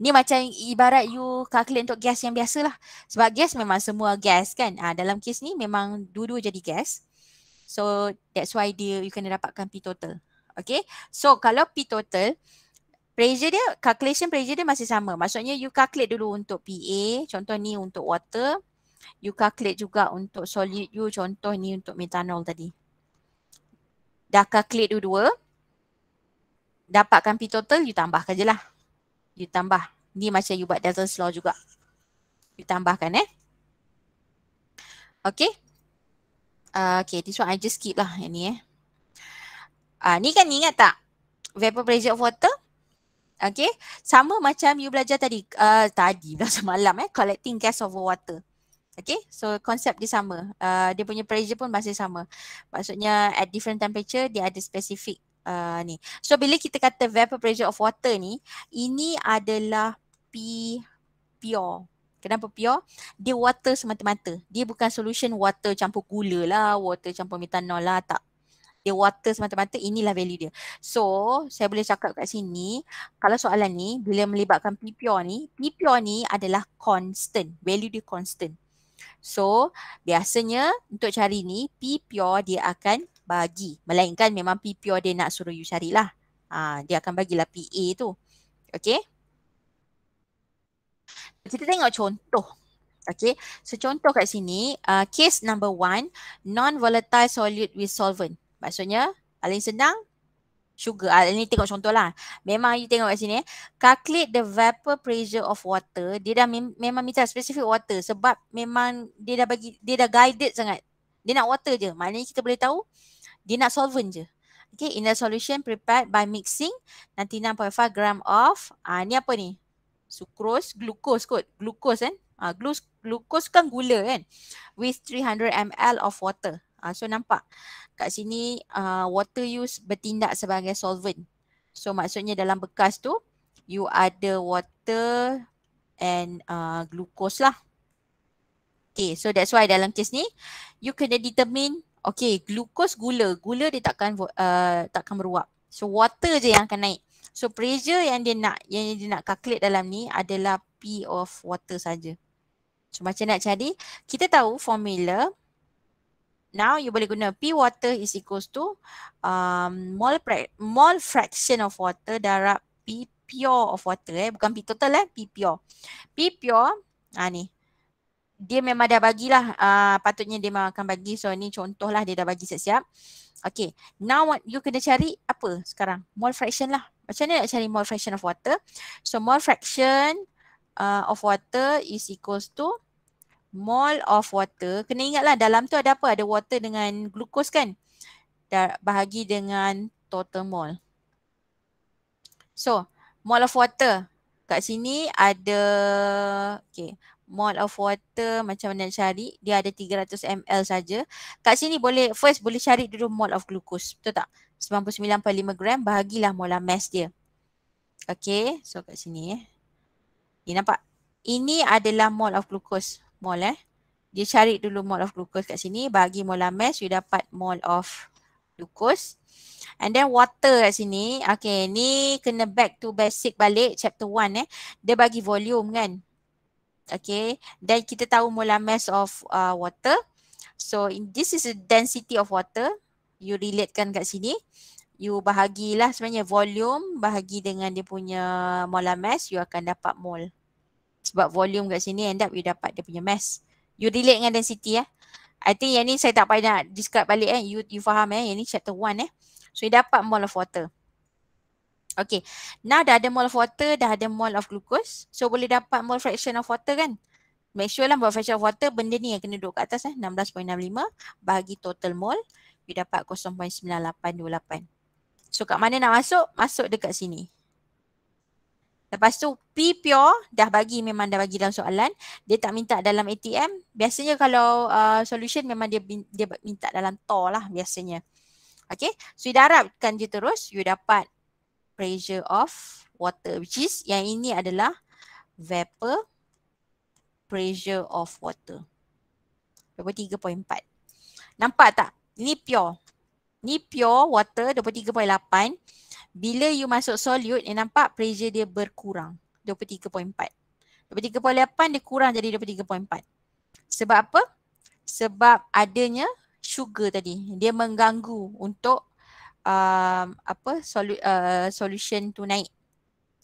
Ni macam ibarat you calculate untuk gas yang biasa lah. Sebab gas memang semua gas kan. Ha, dalam kes ni memang dua-dua jadi gas. So that's why dia you kena dapatkan P total. Okay? So kalau P total, pressure dia, calculation pressure dia masih sama. Maksudnya you calculate dulu untuk PA. Contoh ni untuk water you calculate juga untuk solid you contoh ni untuk metanol tadi. Dah calculate dua-dua. Dapatkan P total, you tambahkan je lah. You tambah. Ni macam you buat Dalton's Law juga. You tambahkan eh. Okay. Uh, okay, this one I just skip lah yang ni eh. Uh, ni kan ni ingat tak? Vapor pressure of water. Okay. Sama macam you belajar tadi. Uh, tadi belah malam eh. Collecting gas over water. Okay, so konsep dia sama. Uh, dia punya pressure pun masih sama. Maksudnya at different temperature dia ada specific uh, ni. So bila kita kata vapor pressure of water ni, ini adalah P pure. Kenapa pure? Dia water semata-mata. Dia bukan solution water campur gula lah, water campur metanol lah, tak. Dia water semata-mata, inilah value dia. So, saya boleh cakap kat sini, kalau soalan ni, bila melibatkan P pure ni, P pure ni adalah constant. Value dia constant. So biasanya untuk cari ni P pure dia akan bagi. Melainkan memang P pure dia nak suruh you carilah. Ha, dia akan bagilah P-a tu. Okay. Kita tengok contoh. Okay. So contoh kat sini. Uh, case number one. Non-volatile solute with solvent. Maksudnya paling senang sugar. Ah, ini tengok contoh lah. Memang you tengok kat sini. Eh. Calculate the vapor pressure of water. Dia dah mem- memang minta specific water sebab memang dia dah bagi, dia dah guided sangat. Dia nak water je. Maknanya kita boleh tahu dia nak solvent je. Okay, in a solution prepared by mixing 96.5 gram of ah ni apa ni? Sucrose, glucose kot. Glucose kan? Ah, glucose, glucose kan gula kan? With 300 ml of water. Uh, so nampak kat sini uh, water use bertindak sebagai solvent. So maksudnya dalam bekas tu you ada water and uh, glucose lah. Okay so that's why dalam kes ni you kena determine okay glucose gula. Gula dia takkan uh, takkan meruap. So water je yang akan naik. So pressure yang dia nak yang dia nak calculate dalam ni adalah P of water saja. So macam nak cari kita tahu formula now you boleh guna P water is equals to um, mole, mole fraction of water darab P pure of water eh. Bukan P total eh, P pure. P pure, ha, ni. Dia memang dah bagilah, uh, patutnya dia memang akan bagi. So ni contohlah dia dah bagi siap-siap. Okay, now what you kena cari apa sekarang? Mole fraction lah. Macam ni nak cari mole fraction of water? So mole fraction uh, of water is equals to uh, mol of water. Kena ingatlah dalam tu ada apa? Ada water dengan glukos kan? Bahagi dengan total mol. So, mol of water. Kat sini ada, okay. Mol of water macam mana nak cari? Dia ada 300 ml saja. Kat sini boleh, first boleh cari dulu mol of glukos. Betul tak? 99.5 gram bahagilah molar mass dia. Okay, so kat sini. Eh. Okay, nampak? Ini adalah mol of glukos mol eh. Dia cari dulu mol of glucose kat sini. Bagi molar mass, you dapat mol of glucose. And then water kat sini. Okay, ni kena back to basic balik chapter 1 eh. Dia bagi volume kan. Okay, then kita tahu molar mass of uh, water. So, in, this is the density of water. You relatekan kat sini. You bahagilah sebenarnya volume bahagi dengan dia punya molar mass, you akan dapat mole sebab volume kat sini end up you dapat dia punya mass. You relate dengan density eh. I think yang ni saya tak payah nak discuss balik eh. You, you faham eh. Yang ni chapter one eh. So you dapat mole of water. Okay. Now dah ada mole of water, dah ada mole of glucose. So boleh dapat mole fraction of water kan. Make sure lah mole fraction of water benda ni yang kena duduk kat atas eh. 16.65 bagi total mole. You dapat 0.9828. So kat mana nak masuk? Masuk dekat sini. Lepas tu P pure dah bagi memang dah bagi dalam soalan. Dia tak minta dalam ATM. Biasanya kalau uh, solution memang dia dia minta dalam TOR lah biasanya. Okay. So you darabkan je terus. You dapat pressure of water which is yang ini adalah vapor pressure of water. Vapor 3.4. Nampak tak? ni pure. ni pure water 23.8 bila you masuk solute you nampak pressure dia berkurang 23.4 23.8 dia kurang jadi 23.4 sebab apa sebab adanya sugar tadi dia mengganggu untuk um, apa solu, uh, solution tu naik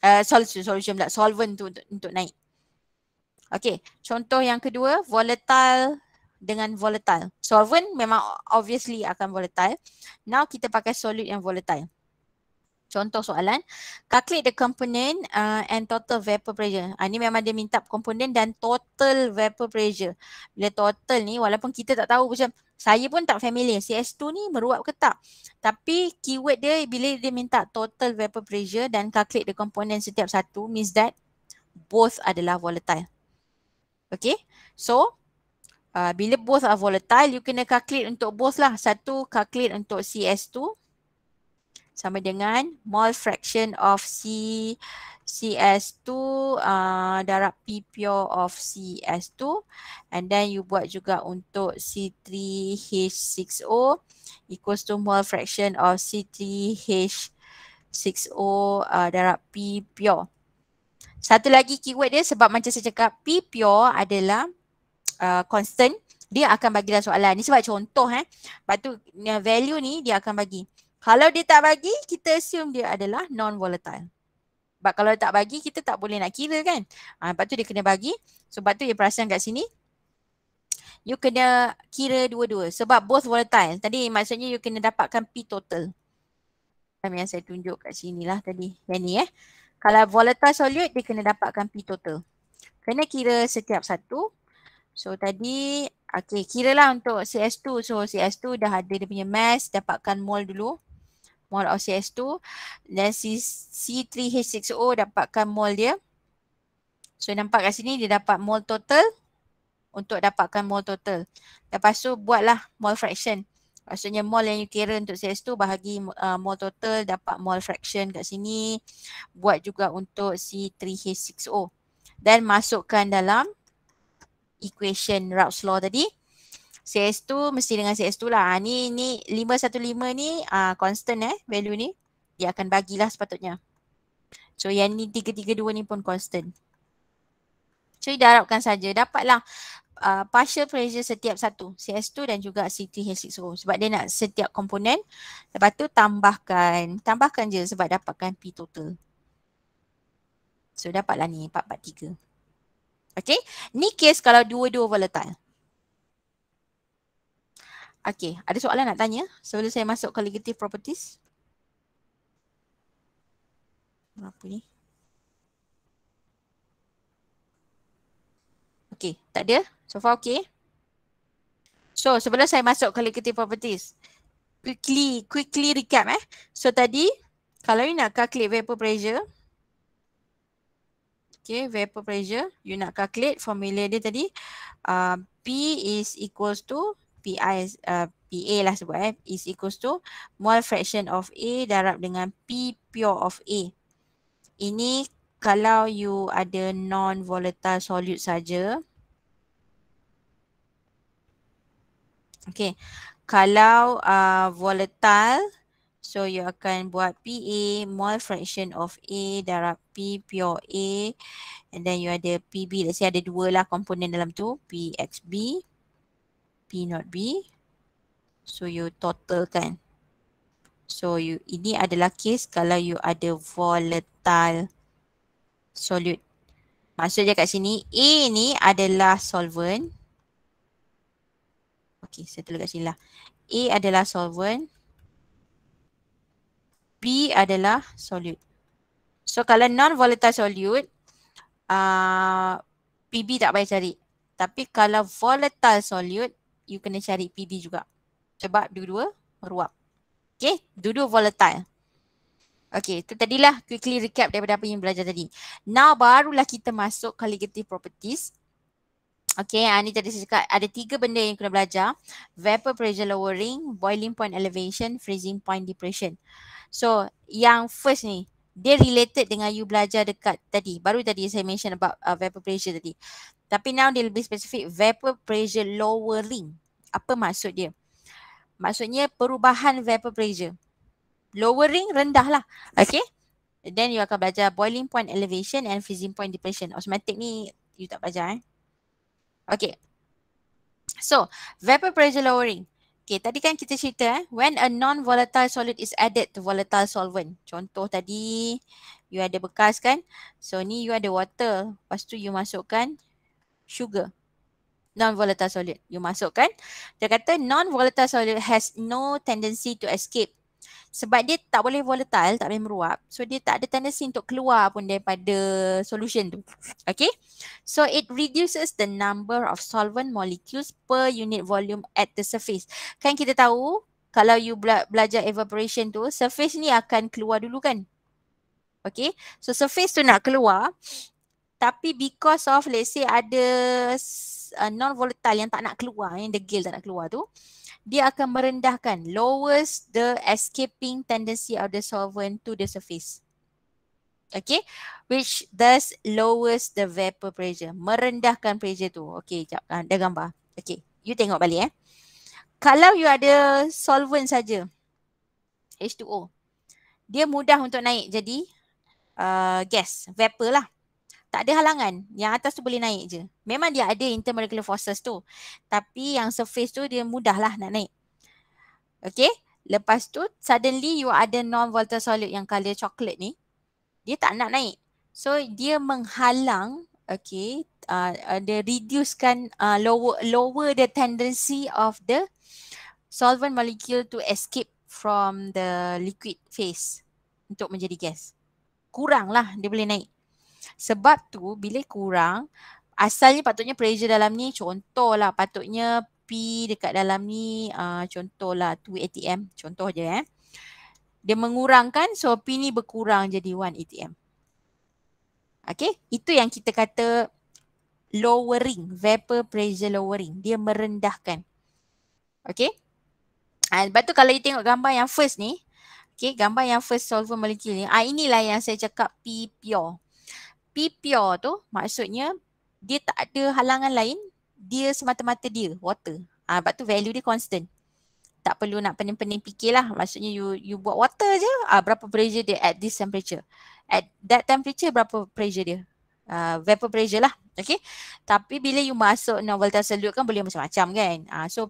uh, solution solution pula solvent tu untuk, untuk naik Okay, contoh yang kedua volatile dengan volatile. Solvent memang obviously akan volatile. Now kita pakai solute yang volatile contoh soalan calculate the component uh, and total vapor pressure. Ah ni memang dia minta component dan total vapor pressure. Bila total ni walaupun kita tak tahu macam saya pun tak familiar CS2 ni meruap ke tak. Tapi keyword dia bila dia minta total vapor pressure dan calculate the component setiap satu means that both adalah volatile. Okay. So Uh, bila both are volatile, you kena calculate untuk both lah. Satu calculate untuk CS2, sama dengan mole fraction of C CS2 uh, darab P pure of CS2 and then you buat juga untuk C3H6O equals to mole fraction of C3H6O uh, darab P pure. Satu lagi keyword dia sebab macam saya cakap P pure adalah uh, constant dia akan bagi soalan ni sebab contoh eh. Lepas tu value ni dia akan bagi. Kalau dia tak bagi, kita assume dia adalah non-volatile. Sebab kalau tak bagi, kita tak boleh nak kira kan. Ha, lepas tu dia kena bagi. Sebab tu dia perasan kat sini. You kena kira dua-dua. Sebab both volatile. Tadi maksudnya you kena dapatkan P total. Yang saya tunjuk kat sini lah tadi. Yang ni eh. Kalau volatile solute, dia kena dapatkan P total. Kena kira setiap satu. So tadi, okay, kira lah untuk CS2. So CS2 dah ada dia punya mass. Dapatkan mol dulu mol of 2 dan C3H6O dapatkan mol dia. So nampak kat sini dia dapat mol total untuk dapatkan mol total. Lepas tu buatlah mol fraction. Maksudnya mol yang you kira untuk CS2 bahagi uh, mol total dapat mol fraction kat sini. Buat juga untuk C3H6O. Dan masukkan dalam equation Raoult's law tadi. CS2 mesti dengan CS2 lah. Ah, ni ni 515 ni uh, constant eh value ni. Dia akan bagilah sepatutnya. So yang ni 332 ni pun constant. So darabkan saja dapatlah uh, partial pressure setiap satu CS2 dan juga CTH6O sebab dia nak setiap komponen lepas tu tambahkan tambahkan je sebab dapatkan P total. So dapatlah ni 443. Okay. Ni case kalau dua-dua volatile. Okay, ada soalan nak tanya sebelum saya masuk ke negative properties? apa ni? Okay, tak ada? So far okay? So, sebelum saya masuk ke negative properties, quickly, quickly recap eh. So, tadi kalau you nak calculate vapor pressure, Okay, vapor pressure, you nak calculate formula dia tadi. Uh, P is equals to PI uh, PA lah sebut eh is equals to mole fraction of A darab dengan P pure of A. Ini kalau you ada non volatile solute saja. Okay. Kalau uh, volatile so you akan buat PA mole fraction of A darab P pure A and then you ada PB let's say ada dua lah komponen dalam tu PXB P not B. So you total kan. So you ini adalah case kalau you ada volatile solute. Maksudnya kat sini A ni adalah solvent. Okay saya tulis kat sini lah. A adalah solvent. B adalah solute. So kalau non-volatile solute, uh, PB tak payah cari. Tapi kalau volatile solute, you kena cari PD juga. Sebab dua-dua meruap. Okay, dua-dua volatile. Okay, tu tadilah quickly recap daripada apa yang belajar tadi. Now barulah kita masuk colligative properties. Okay, ha, ah, ni tadi saya cakap ada tiga benda yang kena belajar. Vapor pressure lowering, boiling point elevation, freezing point depression. So, yang first ni, dia related dengan you belajar dekat tadi. Baru tadi saya mention about uh, vapor pressure tadi. Tapi now dia lebih spesifik vapor pressure lowering. Apa maksud dia? Maksudnya perubahan vapor pressure. Lowering rendah lah. Okay. Then you akan belajar boiling point elevation and freezing point depression. Osmatic ni you tak belajar eh. Okay. So, vapor pressure lowering. Okay, tadi kan kita cerita eh. When a non-volatile solid is added to volatile solvent. Contoh tadi, you ada bekas kan. So, ni you ada water. Lepas tu you masukkan sugar non volatile solid you masukkan dia kata non volatile solid has no tendency to escape sebab dia tak boleh volatile tak boleh meruap so dia tak ada tendency untuk keluar pun daripada solution tu okay so it reduces the number of solvent molecules per unit volume at the surface kan kita tahu kalau you bela- belajar evaporation tu surface ni akan keluar dulu kan okay so surface tu nak keluar tapi because of let's say ada uh, non volatile yang tak nak keluar yang degil tak nak keluar tu dia akan merendahkan lowers the escaping tendency of the solvent to the surface okay which thus lowers the vapor pressure merendahkan pressure tu okay jap uh, ah, ada gambar okay you tengok balik eh kalau you ada solvent saja H2O dia mudah untuk naik jadi uh, gas vapor lah tak ada halangan. Yang atas tu boleh naik je. Memang dia ada intermolecular forces tu. Tapi yang surface tu dia mudahlah nak naik. Okay. Lepas tu suddenly you ada non-volatile solid yang color coklat ni. Dia tak nak naik. So dia menghalang okay uh, uh, dia reducekan uh, lower lower the tendency of the solvent molecule to escape from the liquid phase untuk menjadi gas. Kuranglah dia boleh naik. Sebab tu bila kurang asalnya patutnya pressure dalam ni contoh lah patutnya P dekat dalam ni uh, ah, lah 2 ATM contoh je eh. Dia mengurangkan so P ni berkurang jadi 1 ATM. Okay itu yang kita kata lowering vapor pressure lowering dia merendahkan. Okay. Ha, ah, lepas tu kalau you tengok gambar yang first ni Okay, gambar yang first solver molecule ni. Ah, inilah yang saya cakap P pure be pure tu maksudnya dia tak ada halangan lain dia semata-mata dia water ah ha, sebab tu value dia constant tak perlu nak pening-pening fikirlah maksudnya you you buat water je ah ha, berapa pressure dia at this temperature at that temperature berapa pressure dia Uh, vapor pressure lah. Okay. Tapi bila you masuk novel tersebut kan boleh macam-macam kan. Uh, so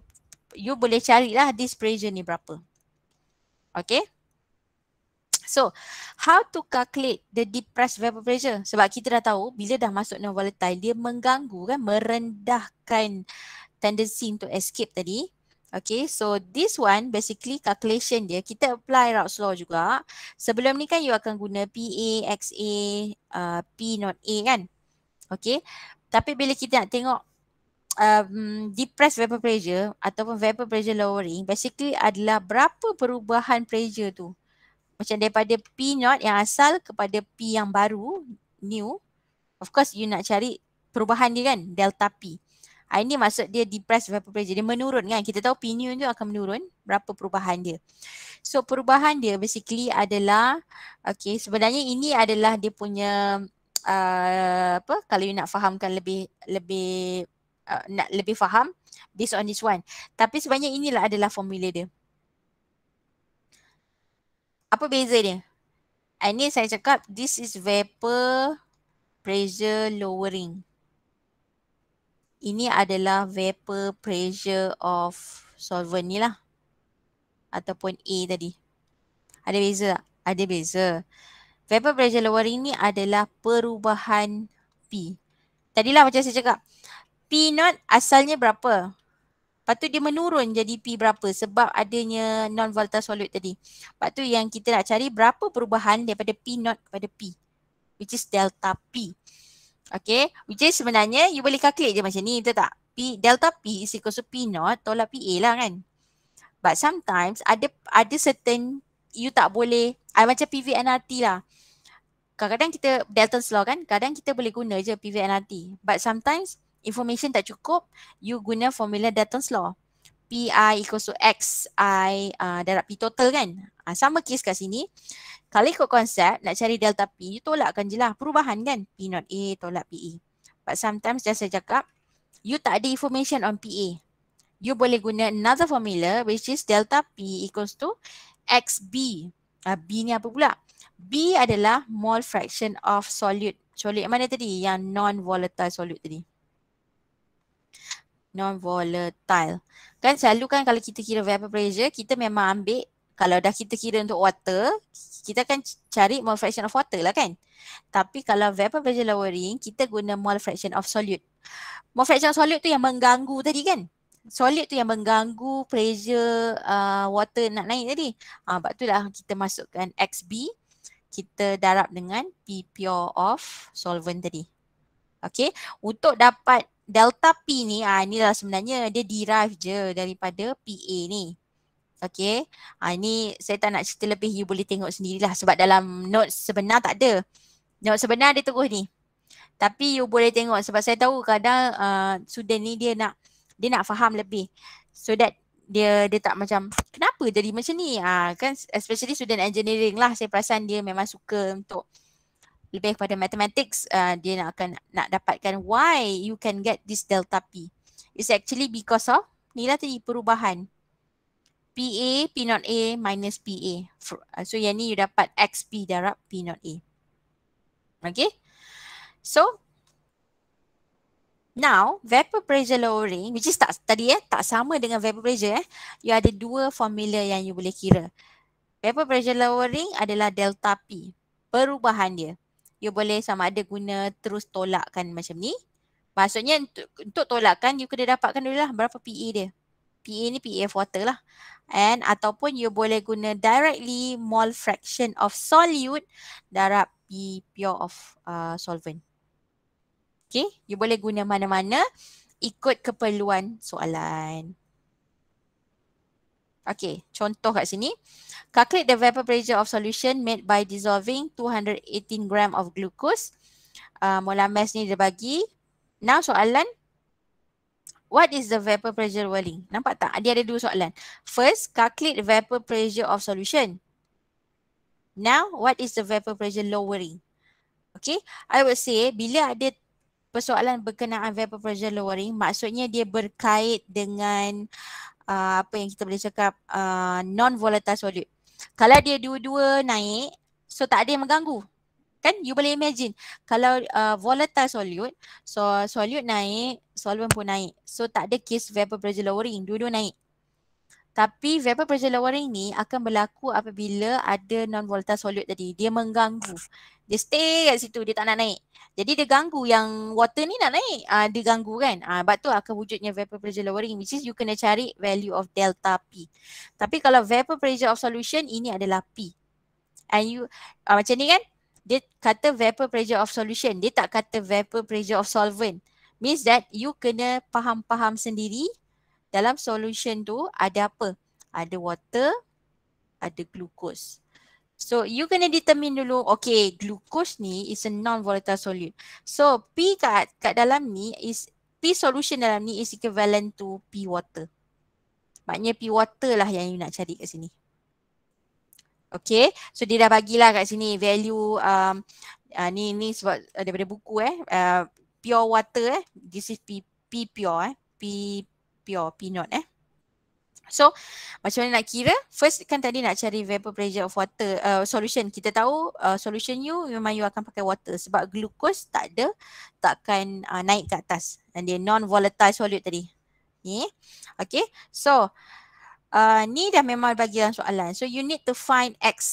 you boleh carilah this pressure ni berapa. Okay. So how to calculate the depressed vapor pressure? Sebab kita dah tahu bila dah masuk non-volatile dia mengganggu kan merendahkan tendency untuk escape tadi. Okay so this one basically calculation dia kita apply Raoult's law juga. Sebelum ni kan you akan guna PA, XA, uh, P not A kan. Okay tapi bila kita nak tengok um, depressed vapor pressure ataupun vapor pressure lowering basically adalah berapa perubahan pressure tu macam daripada P not yang asal kepada P yang baru, new. Of course you nak cari perubahan dia kan, delta P. Ah, ini maksud dia depressed vapor pressure, dia menurun kan. Kita tahu P new tu akan menurun berapa perubahan dia. So perubahan dia basically adalah, okay sebenarnya ini adalah dia punya uh, apa kalau you nak fahamkan lebih lebih uh, nak lebih faham this on this one. Tapi sebenarnya inilah adalah formula dia apa beza dia? Ini saya cakap this is vapor pressure lowering. Ini adalah vapor pressure of solvent ni lah. Ataupun A tadi. Ada beza tak? Ada beza. Vapor pressure lowering ni adalah perubahan P. Tadilah macam saya cakap. P not asalnya berapa? Lepas tu dia menurun jadi P berapa sebab adanya non volatile solute tadi. Lepas tu yang kita nak cari berapa perubahan daripada P not kepada P which is delta P. Okay, which is sebenarnya you boleh calculate je macam ni betul tak? P, delta P is equal to P not tolak P A lah kan. But sometimes ada ada certain you tak boleh, I ah, macam PVNRT lah. Kadang-kadang kita, delta law kan, kadang kita boleh guna je PVNRT. But sometimes information tak cukup, you guna formula Dalton's Law. Pi equals to xi uh, darab pi total kan. Uh, sama kes kat sini. Kalau ikut konsep, nak cari delta P, you tolakkan je lah. Perubahan kan? P not A tolak PE. But sometimes, just saya cakap, you tak ada information on PA. You boleh guna another formula which is delta P equals to XB. Uh, ah, B ni apa pula? B adalah mole fraction of solute. Solute mana tadi? Yang non-volatile solute tadi non-volatile. Kan selalu kan kalau kita kira vapor pressure, kita memang ambil kalau dah kita kira untuk water, kita akan cari mole fraction of water lah kan. Tapi kalau vapor pressure lowering, kita guna mole fraction of solute. Mole fraction of solute tu yang mengganggu tadi kan. Solute tu yang mengganggu pressure uh, water nak naik tadi. Ha, sebab tu lah kita masukkan XB, kita darab dengan P pure of solvent tadi. Okay, untuk dapat delta P ni ha, ah, ni lah sebenarnya dia derive je daripada PA ni. Okay. Ha, ini saya tak nak cerita lebih. You boleh tengok sendirilah sebab dalam notes sebenar tak ada. Note sebenar dia terus ni. Tapi you boleh tengok sebab saya tahu kadang uh, student ni dia nak dia nak faham lebih. So that dia dia tak macam kenapa jadi macam ni. Ha, kan especially student engineering lah saya perasan dia memang suka untuk lebih kepada matematik, uh, dia nak akan nak dapatkan why you can get this delta p is actually because of nilai tadi perubahan pa p not a minus pa uh, so yang ni you dapat xp darab p not a okay so Now, vapor pressure lowering, which is tak tadi eh, tak sama dengan vapor pressure eh. You ada dua formula yang you boleh kira. Vapor pressure lowering adalah delta P. Perubahan dia you boleh sama ada guna terus tolakkan macam ni. Maksudnya untuk, untuk tolakkan you kena dapatkan dulu lah berapa PE dia. PE ni PE of water lah. And ataupun you boleh guna directly mole fraction of solute darab be pure of uh, solvent. Okay, you boleh guna mana-mana ikut keperluan soalan. Okay, contoh kat sini. Calculate the vapor pressure of solution made by dissolving 218 gram of glucose. Uh, ah, Mula mass ni dia bagi. Now soalan. What is the vapor pressure rolling? Nampak tak? Dia ada dua soalan. First, calculate the vapor pressure of solution. Now, what is the vapor pressure lowering? Okay, I would say bila ada persoalan berkenaan vapor pressure lowering, maksudnya dia berkait dengan uh, apa yang kita boleh cakap uh, non volatile solid. Kalau dia dua-dua naik, so tak ada yang mengganggu. Kan you boleh imagine kalau uh, volatile solute, so solute naik, solvent pun naik. So tak ada kes vapor pressure lowering, dua-dua naik. Tapi vapor pressure lowering ni akan berlaku apabila ada non-volatile solute tadi. Dia mengganggu. Dia stay kat situ, dia tak nak naik. Jadi dia ganggu yang water ni nak naik. Uh, dia ganggu kan. Uh, sebab tu akan ah, wujudnya vapor pressure lowering which is you kena cari value of delta P. Tapi kalau vapor pressure of solution ini adalah P. And you uh, macam ni kan. Dia kata vapor pressure of solution. Dia tak kata vapor pressure of solvent. Means that you kena faham-faham sendiri dalam solution tu ada apa. Ada water, ada glucose. So you kena determine dulu okay glucose ni is a non-volatile solute. So P kat, kat dalam ni is P solution dalam ni is equivalent to P water. Maknanya P water lah yang you nak cari kat sini. Okay so dia dah bagilah kat sini value um, uh, ni ni sebab uh, daripada buku eh. Uh, pure water eh. This is P, P pure eh. P pure P not eh. So macam mana nak kira? First kan tadi nak cari vapor pressure of water uh, solution. Kita tahu uh, solution you memang you akan pakai water sebab glukos tak ada takkan uh, naik ke atas dan dia non volatile solute tadi. Ni. Okay. So uh, ni dah memang bagi dalam soalan. So you need to find X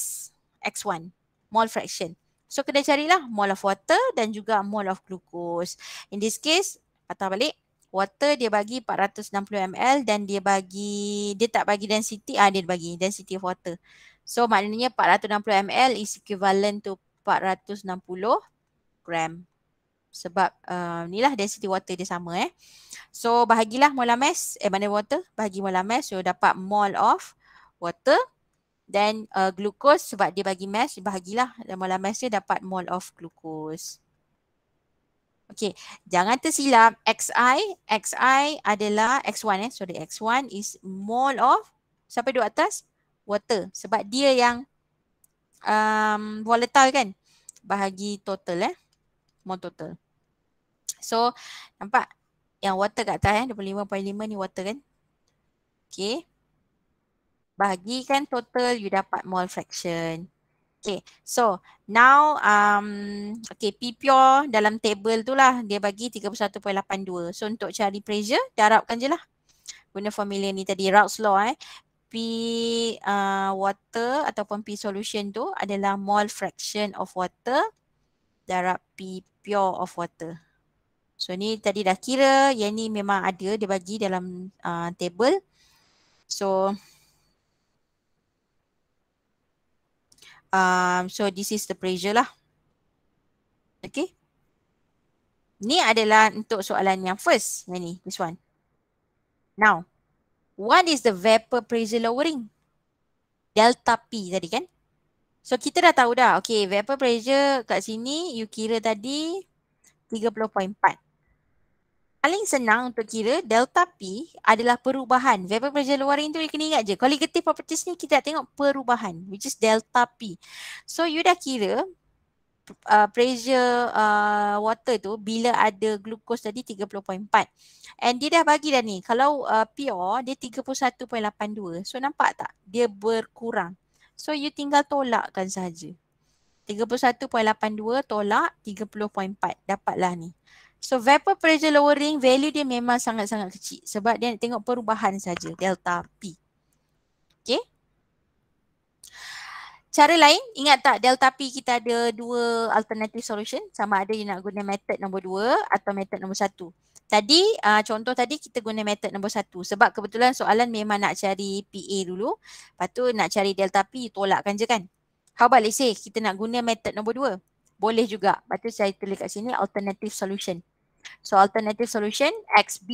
X1 mole fraction. So kena carilah mole of water dan juga mole of glucose. In this case, patah balik water dia bagi 460 ml dan dia bagi dia tak bagi density ah dia bagi density of water. So maknanya 460 ml is equivalent to 460 gram. Sebab uh, lah density water dia sama eh. So bahagilah molar mass eh mana water bagi molar mass so dapat mol of water then uh, glucose sebab dia bagi mass bahagilah molar mass dia dapat mol of glucose. Okay, jangan tersilap xi, xi adalah x1 eh, sorry x1 is mole of sampai dua atas water sebab dia yang um, volatile kan bahagi total eh, mole total. So, nampak yang water kat atas eh, 25.5 ni water kan. Okay, bahagikan total you dapat mole fraction. Okay, so now um, okay, P-Pure dalam table tu lah dia bagi 31.82. So untuk cari pressure, darabkan je lah. Guna formula ni tadi, Raut's Law eh. P uh, water ataupun P solution tu adalah mole fraction of water darab P pure of water. So ni tadi dah kira yang ni memang ada dia bagi dalam uh, table. So Um, so this is the pressure lah. Okay. Ni adalah untuk soalan yang first. Yang ni, this one. Now, what is the vapor pressure lowering? Delta P tadi kan? So kita dah tahu dah. Okay, vapor pressure kat sini you kira tadi paling senang untuk kira delta P adalah perubahan. Vapor pressure luar itu you kena ingat je. Colligative properties ni kita tengok perubahan which is delta P. So you dah kira uh, pressure uh, water tu bila ada glukos tadi 30.4. And dia dah bagi dah ni kalau uh, pure dia 31.82. So nampak tak dia berkurang. So you tinggal tolakkan sahaja. 31.82 tolak 30.4 dapatlah ni. So vapor pressure lowering value dia memang sangat-sangat kecil sebab dia nak tengok perubahan saja delta P. Okay. Cara lain, ingat tak delta P kita ada dua alternative solution sama ada you nak guna method nombor dua atau method nombor satu. Tadi uh, contoh tadi kita guna method nombor satu sebab kebetulan soalan memang nak cari PA dulu. Lepas tu nak cari delta P tolakkan je kan. How about let's say kita nak guna method nombor dua. Boleh juga. Lepas tu saya tulis kat sini alternative solution. So alternative solution XB.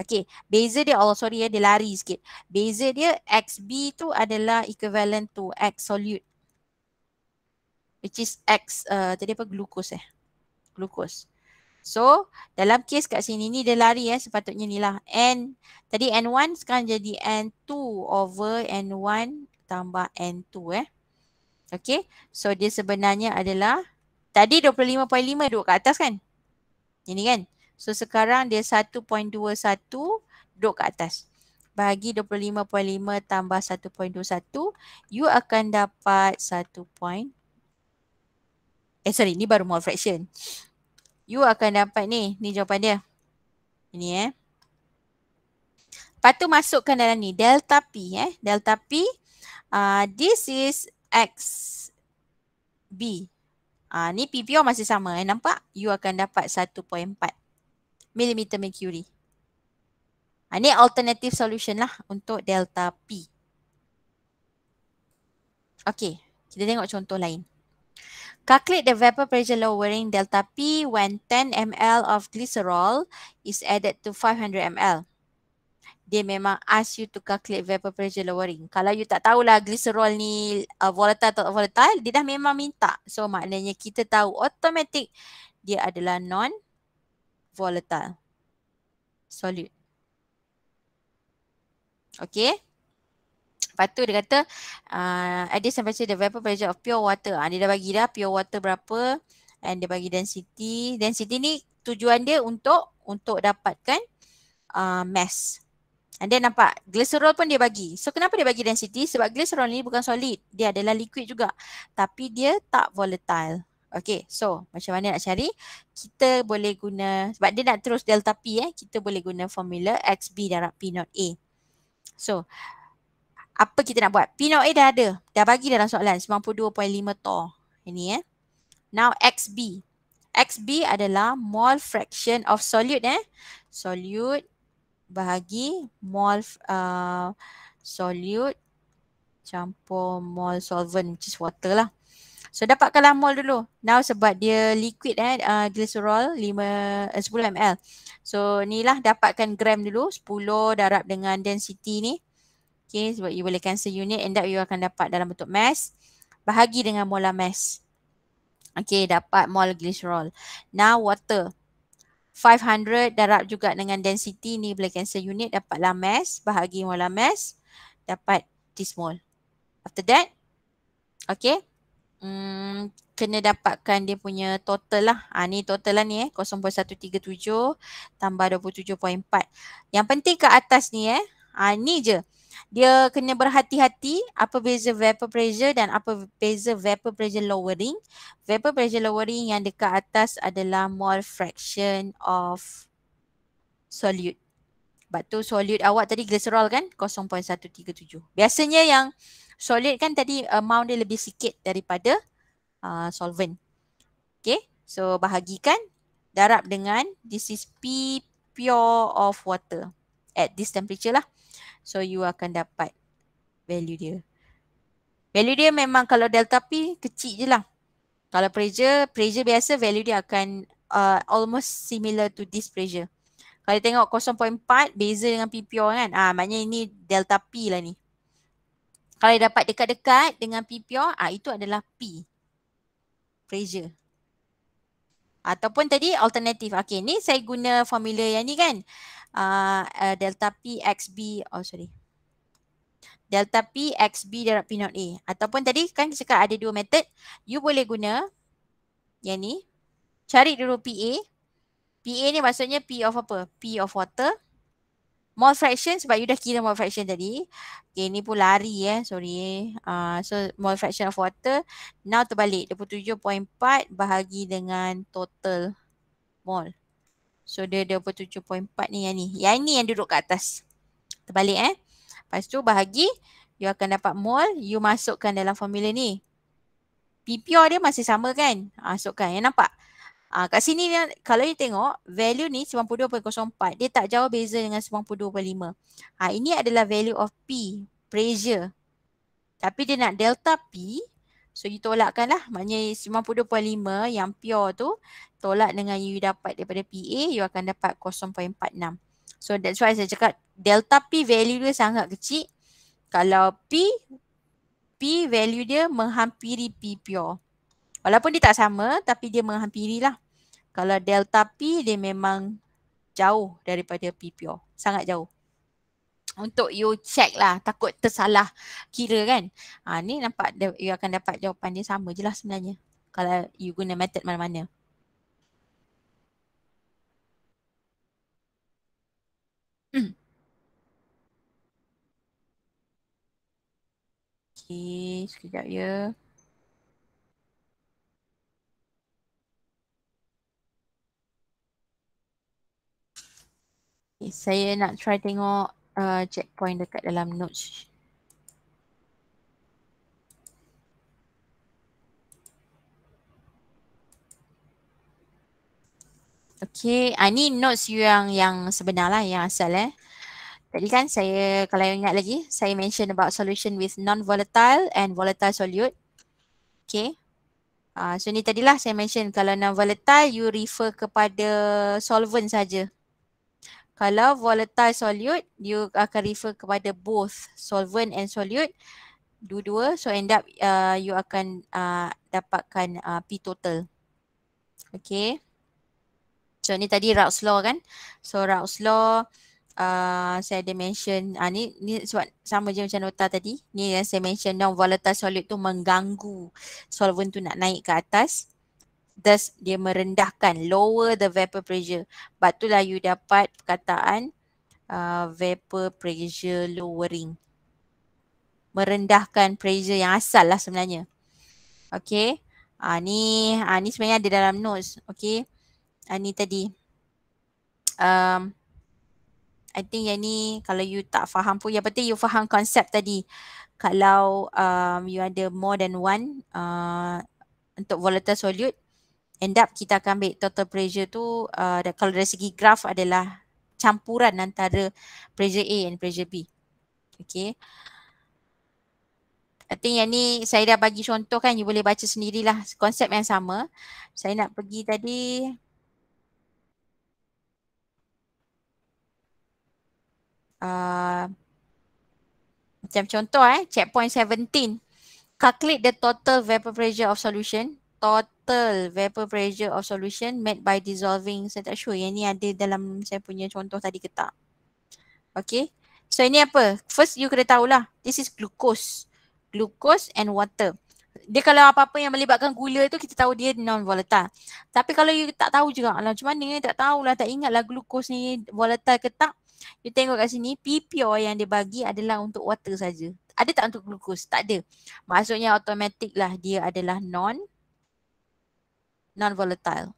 Okay. Beza dia, oh sorry ya, dia lari sikit. Beza dia XB tu adalah equivalent to X solute. Which is X, uh, tadi apa? Glucose eh. Glucose. So dalam kes kat sini ni dia lari ya eh, sepatutnya ni lah. N, tadi N1 sekarang jadi N2 over N1 tambah N2 eh. Okay. So dia sebenarnya adalah Tadi 25.5 duduk kat atas kan? Ini kan? So sekarang dia 1.21 duduk kat atas. Bagi 25.5 tambah 1.21, you akan dapat 1. Eh sorry, ni baru mole fraction. You akan dapat ni, ni jawapan dia. Ini eh. Lepas tu masukkan dalam ni, delta P eh. Delta P, uh, this is X B. Ah uh, ni PPR masih sama eh nampak? You akan dapat 1.4 mm mercury. Ah uh, ni alternative solution lah untuk delta P. Okay, kita tengok contoh lain. Calculate the vapor pressure lowering delta P when 10 ml of glycerol is added to 500 ml dia memang ask you to calculate vapor pressure lowering. Kalau you tak tahulah glycerol ni uh, volatile atau volatile, dia dah memang minta. So maknanya kita tahu automatic dia adalah non volatile solid. Okay. Lepas tu dia kata uh, at this temperature the vapor pressure of pure water. Uh, dia dah bagi dah pure water berapa and dia bagi density. Density ni tujuan dia untuk untuk dapatkan uh, mass. And then nampak glycerol pun dia bagi. So kenapa dia bagi density? Sebab glycerol ni bukan solid. Dia adalah liquid juga. Tapi dia tak volatile. Okay so macam mana nak cari? Kita boleh guna sebab dia nak terus delta P eh. Kita boleh guna formula XB darab P not A. So apa kita nak buat? P not A dah ada. Dah bagi dalam soalan 92.5 tor. Ini eh. Now XB. XB adalah mole fraction of solute eh. Solute bahagi mol uh, solute campur mol solvent which is water lah. So dapatkanlah mol dulu. Now sebab dia liquid eh uh, glycerol 5 10 eh, ml. So ni lah dapatkan gram dulu 10 darab dengan density ni. Okay sebab you boleh cancel unit end up you akan dapat dalam bentuk mass bahagi dengan molar mass. Okay dapat mol glycerol. Now water. 500 darab juga dengan density ni boleh cancel unit dapatlah mass bahagi molar mass dapat this mole. After that okay hmm, kena dapatkan dia punya total lah. Ha, ni total lah ni eh 0.137 tambah 27.4. Yang penting ke atas ni eh ha, ni je dia kena berhati-hati apa beza vapor pressure dan apa beza vapor pressure lowering. Vapor pressure lowering yang dekat atas adalah mole fraction of solute. Sebab tu solute awak tadi glycerol kan 0.137. Biasanya yang solute kan tadi amount dia lebih sikit daripada uh, solvent. Okay. So bahagikan darab dengan this is P pure of water at this temperature lah. So you akan dapat value dia. Value dia memang kalau delta P kecil je lah. Kalau pressure, pressure biasa value dia akan uh, almost similar to this pressure. Kalau tengok 0.4 beza dengan PPO kan. Ah, maknanya ini delta P lah ni. Kalau dapat dekat-dekat dengan PPO, ah, itu adalah P. Pressure. Ataupun tadi alternatif. Okay, ni saya guna formula yang ni kan uh, delta P XB, oh sorry. Delta P x b darab P not A. Ataupun tadi kan cakap ada dua method. You boleh guna yang ni. Cari dulu P a ni maksudnya P of apa? P of water. Mole fraction sebab you dah kira mole fraction tadi. Okay ni pun lari eh. Sorry. Uh, so mole fraction of water. Now terbalik. 27.4 bahagi dengan total mole. So dia 27.4 ni yang ni. Yang ni yang duduk kat atas. Terbalik eh. Lepas tu bahagi you akan dapat mole you masukkan dalam formula ni. PPR dia masih sama kan? Ah, masukkan. Yang eh, nampak? Ah, kat sini kalau you tengok value ni 92.04. Dia tak jauh beza dengan 92.5. Ah, ini adalah value of P. Pressure. Tapi dia nak delta P. So you tolakkan lah. Maknanya 92.5 yang pure tu tolak dengan you dapat daripada PA you akan dapat 0.46. So that's why saya cakap delta P value dia sangat kecil. Kalau P, P value dia menghampiri P pure. Walaupun dia tak sama tapi dia menghampiri lah. Kalau delta P dia memang jauh daripada P pure. Sangat jauh untuk you check lah takut tersalah kira kan. Ha, ni nampak you akan dapat jawapan dia sama je lah sebenarnya kalau you guna method mana-mana. Hmm. Okay, sekejap ya. Okay, saya nak try tengok uh, checkpoint dekat dalam notes. Okay, ah, ni notes yang yang sebenar lah yang asal eh. Tadi kan saya kalau ingat lagi saya mention about solution with non-volatile and volatile solute. Okay. Ah, so ni tadilah saya mention kalau non-volatile you refer kepada solvent saja. Kalau volatile solute, you akan refer kepada both solvent and solute. Dua-dua. So end up uh, you akan uh, dapatkan uh, P total. Okay. So ni tadi Raoult's Law kan. So Raoult's Law, uh, saya ada mention, uh, ni, ni sebab sama je macam nota tadi. Ni yang saya mention non-volatile solute tu mengganggu solvent tu nak naik ke atas thus dia merendahkan lower the vapor pressure but itulah you dapat perkataan uh, vapor pressure lowering merendahkan pressure yang asal lah sebenarnya Okay, ah ni ah ni sebenarnya ada dalam notes Okay, ah ni tadi um I think yang ni kalau you tak faham pun yang penting you faham konsep tadi. Kalau um, you ada more than one uh, untuk volatile solute, end up kita akan ambil total pressure tu uh, kalau dari segi graf adalah campuran antara pressure A and pressure B. Okay. I think yang ni saya dah bagi contoh kan you boleh baca sendirilah konsep yang sama. Saya nak pergi tadi uh, macam contoh eh checkpoint 17 calculate the total vapor pressure of solution total vapor pressure of solution made by dissolving. Saya tak sure yang ni ada dalam saya punya contoh tadi ke tak. Okay. So ini apa? First you kena tahulah. This is glucose. Glucose and water. Dia kalau apa-apa yang melibatkan gula tu kita tahu dia non-volatile. Tapi kalau you tak tahu juga lah macam mana tak tahulah tak ingatlah glucose ni volatile ke tak. You tengok kat sini P yang dia bagi adalah untuk water saja. Ada tak untuk glucose? Tak ada. Maksudnya automatic lah dia adalah non non-volatile.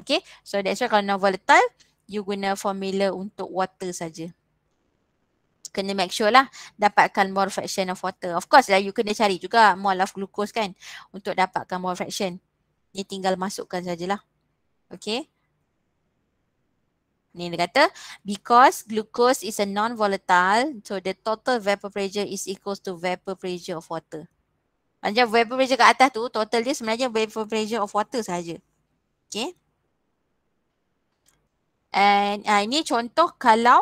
Okay, so that's why kalau non-volatile, you guna formula untuk water saja. Kena make sure lah dapatkan more fraction of water. Of course lah you kena cari juga more of glucose kan untuk dapatkan more fraction. Ni tinggal masukkan sajalah. Okay. Ni dia kata, because glucose is a non-volatile, so the total vapor pressure is equal to vapor pressure of water. Macam vapor pressure kat atas tu total dia sebenarnya vapor pressure of water saja. Okay. And uh, ini contoh kalau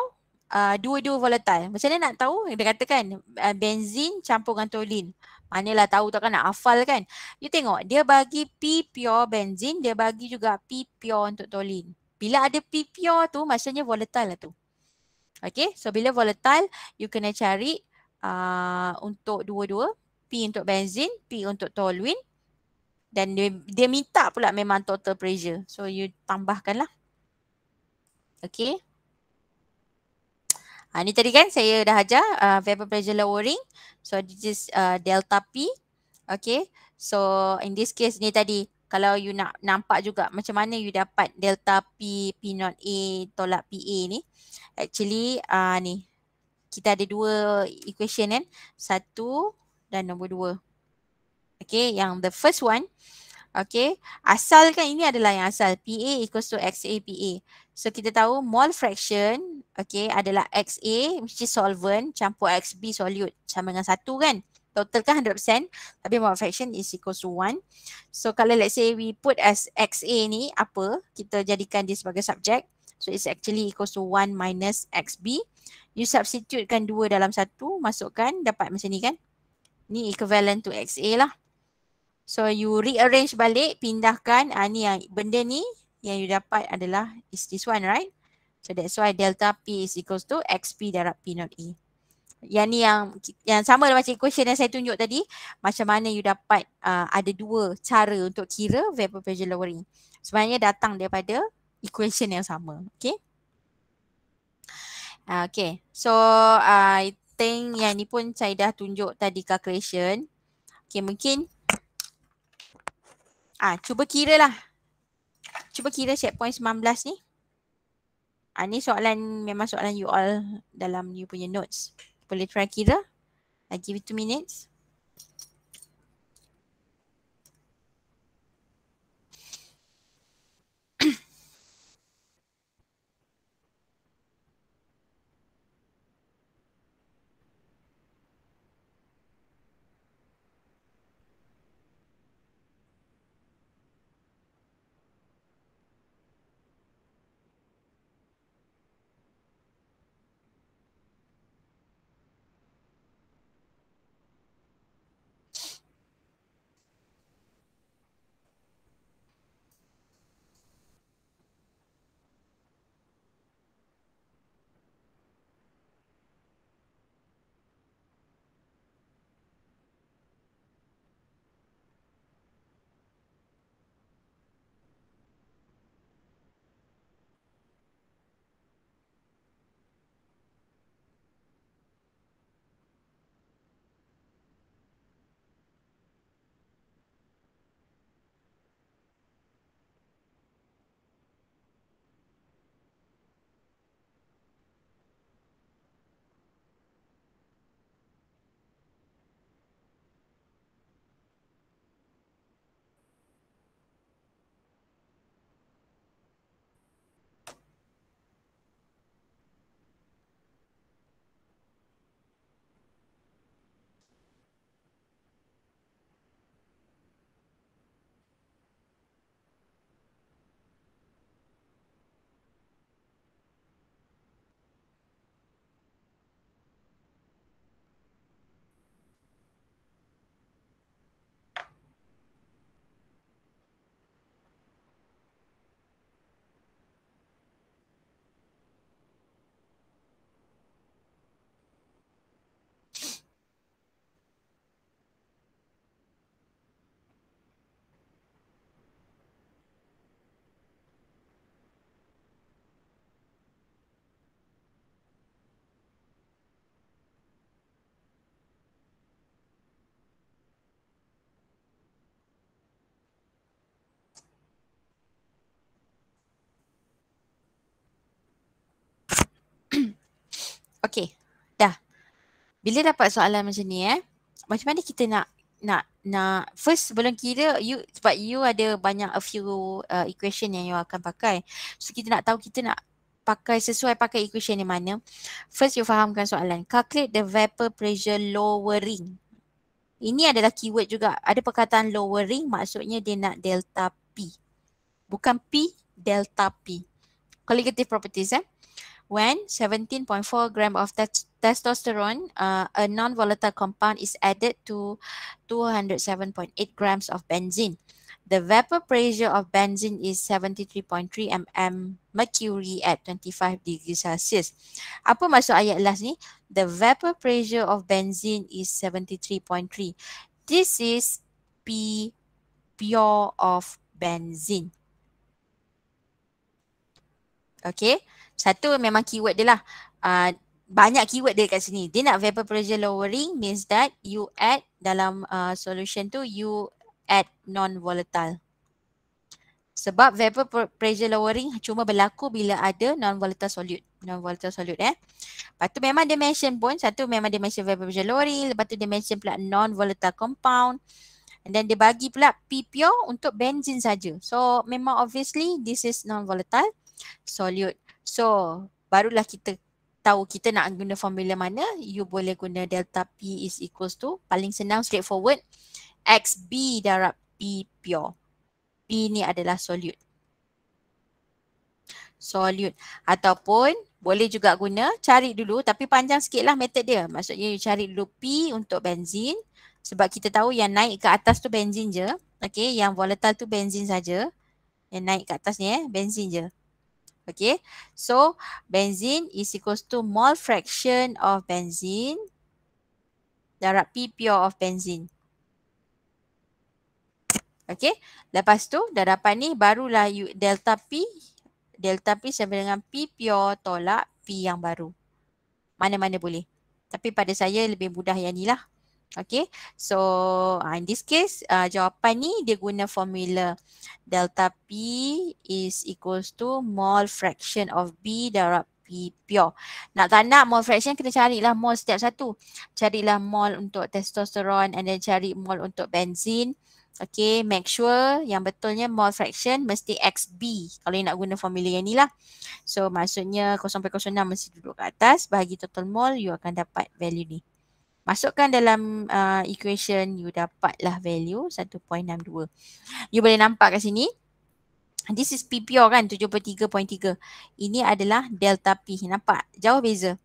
uh, dua-dua volatile. Macam mana nak tahu? Dia kata kan uh, ah, benzin campur dengan toluen. Manalah tahu tak kan nak hafal kan. You tengok dia bagi P pure benzin, dia bagi juga P pure untuk tolin. Bila ada P pure tu maksudnya volatile lah tu. Okay, so bila volatile you kena cari uh, untuk dua-dua P untuk benzin, P untuk toluene dan dia, dia minta pula memang total pressure. So you tambahkanlah. Okay. Ha, ni tadi kan saya dah ajar uh, vapor pressure lowering. So this is uh, delta P. Okay. So in this case ni tadi kalau you nak nampak juga macam mana you dapat delta P, P not A tolak P PA ni. Actually uh, ni kita ada dua equation kan. Satu dan nombor dua. Okay, yang the first one. Okay, asal kan ini adalah yang asal. PA equals to XA PA. So kita tahu mole fraction okay, adalah XA which is solvent campur XB solute sama dengan satu kan. Total kan 100% tapi mole fraction is equals to one. So kalau let's say we put as XA ni apa, kita jadikan dia sebagai subjek. So it's actually equals to one minus XB. You substitutekan dua dalam satu, masukkan dapat macam ni kan ni equivalent to XA lah. So you rearrange balik, pindahkan ha, ni yang benda ni yang you dapat adalah is this one right? So that's why delta P is equals to XP darab P not E. Yang ni yang yang sama lah macam equation yang saya tunjuk tadi macam mana you dapat uh, ada dua cara untuk kira vapor pressure lowering. Sebenarnya datang daripada equation yang sama. Okay. Ah, okay. So uh, penting yang ni pun saya dah tunjuk tadi calculation. Okay mungkin ah cuba kira lah. Cuba kira checkpoint 19 ni. Ah, ni soalan memang soalan you all dalam you punya notes. Boleh try kira. I give you two minutes. Okay, dah. Bila dapat soalan macam ni eh, macam mana kita nak nak nak first sebelum kira you sebab you ada banyak a few uh, equation yang you akan pakai. So kita nak tahu kita nak pakai sesuai pakai equation ni mana. First you fahamkan soalan. Calculate the vapor pressure lowering. Ini adalah keyword juga. Ada perkataan lowering maksudnya dia nak delta P. Bukan P, delta P. Colligative properties eh when 17.4 gram of te- testosterone, uh, a non-volatile compound, is added to 207.8 grams of benzene. The vapor pressure of benzene is 73.3 mm mercury at 25 degrees Celsius. Apa maksud ayat last ni? The vapor pressure of benzene is 73.3. This is P pure of benzene. Okay satu memang keyword dia lah uh, banyak keyword dia kat sini dia nak vapor pressure lowering means that you add dalam uh, solution tu you add non volatile sebab vapor pressure lowering cuma berlaku bila ada non volatile solute non volatile solute eh lepas tu memang dia mention pun satu memang dia mention vapor pressure lowering lepas tu dia mention pula non volatile compound and then dia bagi pula P pure untuk benzene saja so memang obviously this is non volatile solute So barulah kita tahu kita nak guna formula mana you boleh guna delta p is equals to paling senang straightforward xb darab p pure p ni adalah solute solute ataupun boleh juga guna cari dulu tapi panjang sikitlah method dia maksudnya you cari dulu p untuk benzin sebab kita tahu yang naik ke atas tu benzin je Okay, yang volatile tu benzin saja yang naik ke atas ni eh benzin je Okay, so benzene is equals to mole fraction of benzene darab P pure of benzene. Okay, lepas tu dah dapat ni barulah U, delta P, delta P sama dengan P pure tolak P yang baru. Mana-mana boleh. Tapi pada saya lebih mudah yang ni lah. Okay, so uh, in this case, uh, jawapan ni dia guna formula delta P is equals to mol fraction of B darab P pure. Nak tak nak mol fraction kena carilah mol setiap satu. Carilah mol untuk testosterone and then cari mol untuk benzene. Okay, make sure yang betulnya mol fraction mesti XB kalau nak guna formula yang ni lah. So, maksudnya 0.06 mesti duduk ke atas bahagi total mol, you akan dapat value ni. Masukkan dalam uh, equation you dapatlah value 1.62. You boleh nampak kat sini. This is PPO kan 73.3. Ini adalah delta P. Nampak? Jauh beza.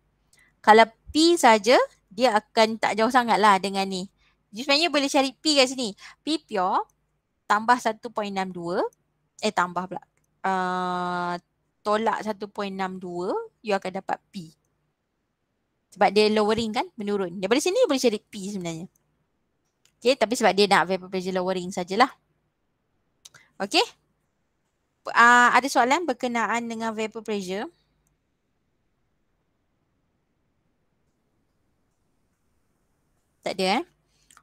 Kalau P saja dia akan tak jauh sangat lah dengan ni. You sebenarnya boleh cari P kat sini. P pure tambah 1.62. Eh tambah pula. Uh, tolak 1.62 you akan dapat P sebab dia lowering kan menurun. Daripada sini boleh jadi P sebenarnya. Okay tapi sebab dia nak vapor pressure lowering sajalah. Okay. Uh, ah, ada soalan berkenaan dengan vapor pressure. Tak ada eh.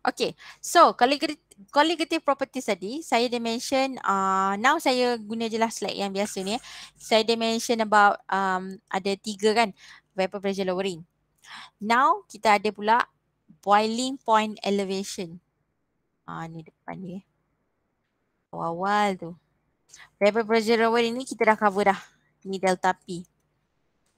Okay. So colligative, properties tadi saya dah mention. Uh, now saya guna je lah slide yang biasa ni. Eh. Saya dah mention about um, ada tiga kan vapor pressure lowering. Now kita ada pula boiling point elevation. Ha, ni depan ni. Awal-awal tu. Vapor pressure awal ini kita dah cover dah. Ni delta P.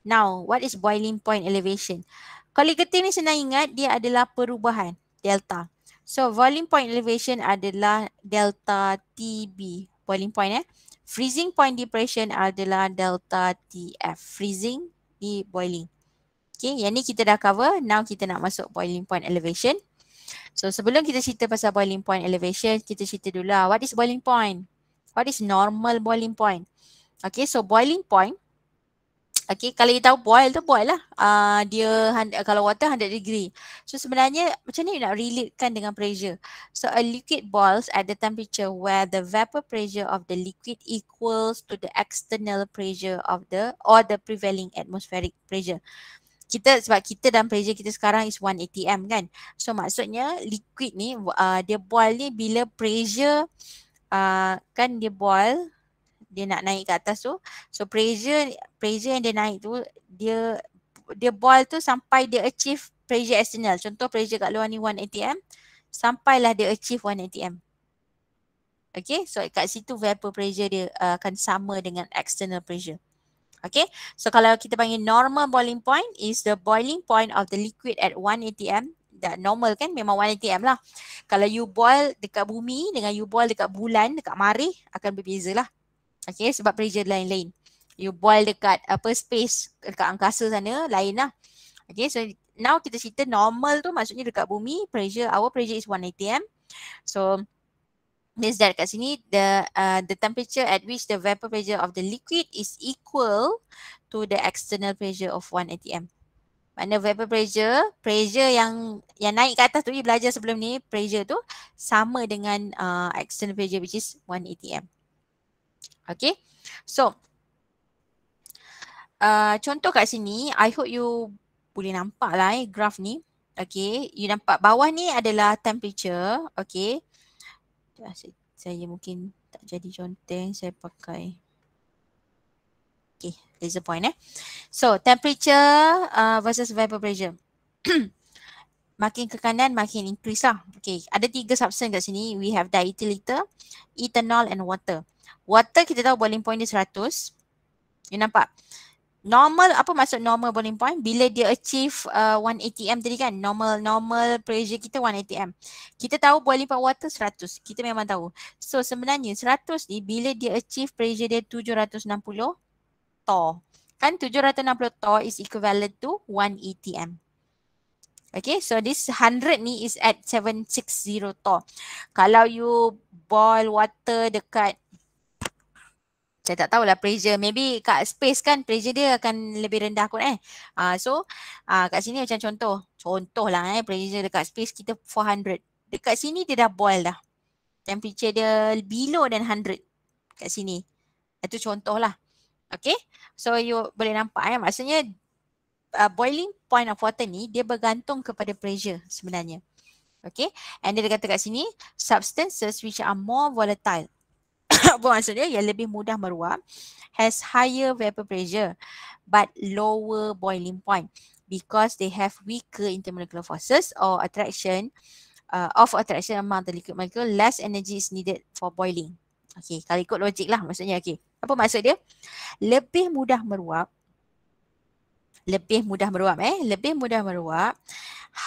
Now, what is boiling point elevation? Kalau kita ni senang ingat, dia adalah perubahan delta. So, boiling point elevation adalah delta TB. Boiling point eh. Freezing point depression adalah delta TF. Freezing di boiling. Okay, yang ni kita dah cover. Now kita nak masuk boiling point elevation. So sebelum kita cerita pasal boiling point elevation, kita cerita dulu lah. What is boiling point? What is normal boiling point? Okay, so boiling point. Okay, kalau kita tahu boil tu boil lah. Uh, dia kalau water 100 degree. So sebenarnya macam ni nak relatekan dengan pressure. So a liquid boils at the temperature where the vapor pressure of the liquid equals to the external pressure of the or the prevailing atmospheric pressure kita sebab kita dan pressure kita sekarang is 1 atm kan so maksudnya liquid ni uh, dia boil ni bila pressure uh, kan dia boil dia nak naik ke atas tu so pressure pressure yang dia naik tu dia dia boil tu sampai dia achieve pressure external contoh pressure kat luar ni 1 atm sampailah dia achieve 1 atm Okay, so kat situ vapor pressure dia uh, akan sama dengan external pressure. Okay, so kalau kita panggil normal boiling point is the boiling point of the liquid at 1 atm. That normal kan, memang 1 atm lah. Kalau you boil dekat bumi dengan you boil dekat bulan, dekat mari, akan berbeza lah. Okay, sebab pressure lain-lain. You boil dekat apa space, dekat angkasa sana, lain lah. Okay, so now kita cerita normal tu maksudnya dekat bumi, pressure, our pressure is 1 atm. So, Means that kat sini the uh, the temperature at which the vapor pressure of the liquid is equal to the external pressure of 1 atm. Maknanya vapor pressure, pressure yang yang naik ke atas tu, you belajar sebelum ni, pressure tu sama dengan uh, external pressure which is 1 atm. Okay, so uh, contoh kat sini, I hope you boleh nampak lah eh, graf ni. Okay, you nampak bawah ni adalah temperature. Okay, Itulah saya, saya mungkin tak jadi conteng saya pakai Okay laser point eh So temperature uh, versus vapor pressure Makin ke kanan makin increase lah Okay ada tiga substance kat sini We have diethylether, ethanol and water Water kita tahu boiling point dia 100 You nampak? normal apa maksud normal boiling point bila dia achieve uh, 1 atm tadi kan normal normal pressure kita 1 atm kita tahu boiling point water 100 kita memang tahu so sebenarnya 100 ni bila dia achieve pressure dia 760 tor. kan 760 tor is equivalent to 1 atm Okay, so this 100 ni is at 760 tor. Kalau you boil water dekat saya tak tahulah pressure maybe kat space kan pressure dia akan lebih rendah kot eh. Uh, so uh, kat sini macam contoh. Contohlah eh pressure dekat space kita 400. Dekat sini dia dah boil dah. Temperature dia below than 100 kat sini. Itu contoh lah. Okay. So you boleh nampak eh maksudnya uh, boiling point of water ni dia bergantung kepada pressure sebenarnya. Okay. And dia kata kat sini substances which are more volatile apa maksudnya yang lebih mudah meruap has higher vapor pressure but lower boiling point because they have weaker intermolecular forces or attraction uh, of attraction among the liquid molecule less energy is needed for boiling. Okay, kalau ikut logik lah maksudnya okay. Apa maksud dia? Lebih mudah meruap lebih mudah meruap eh lebih mudah meruap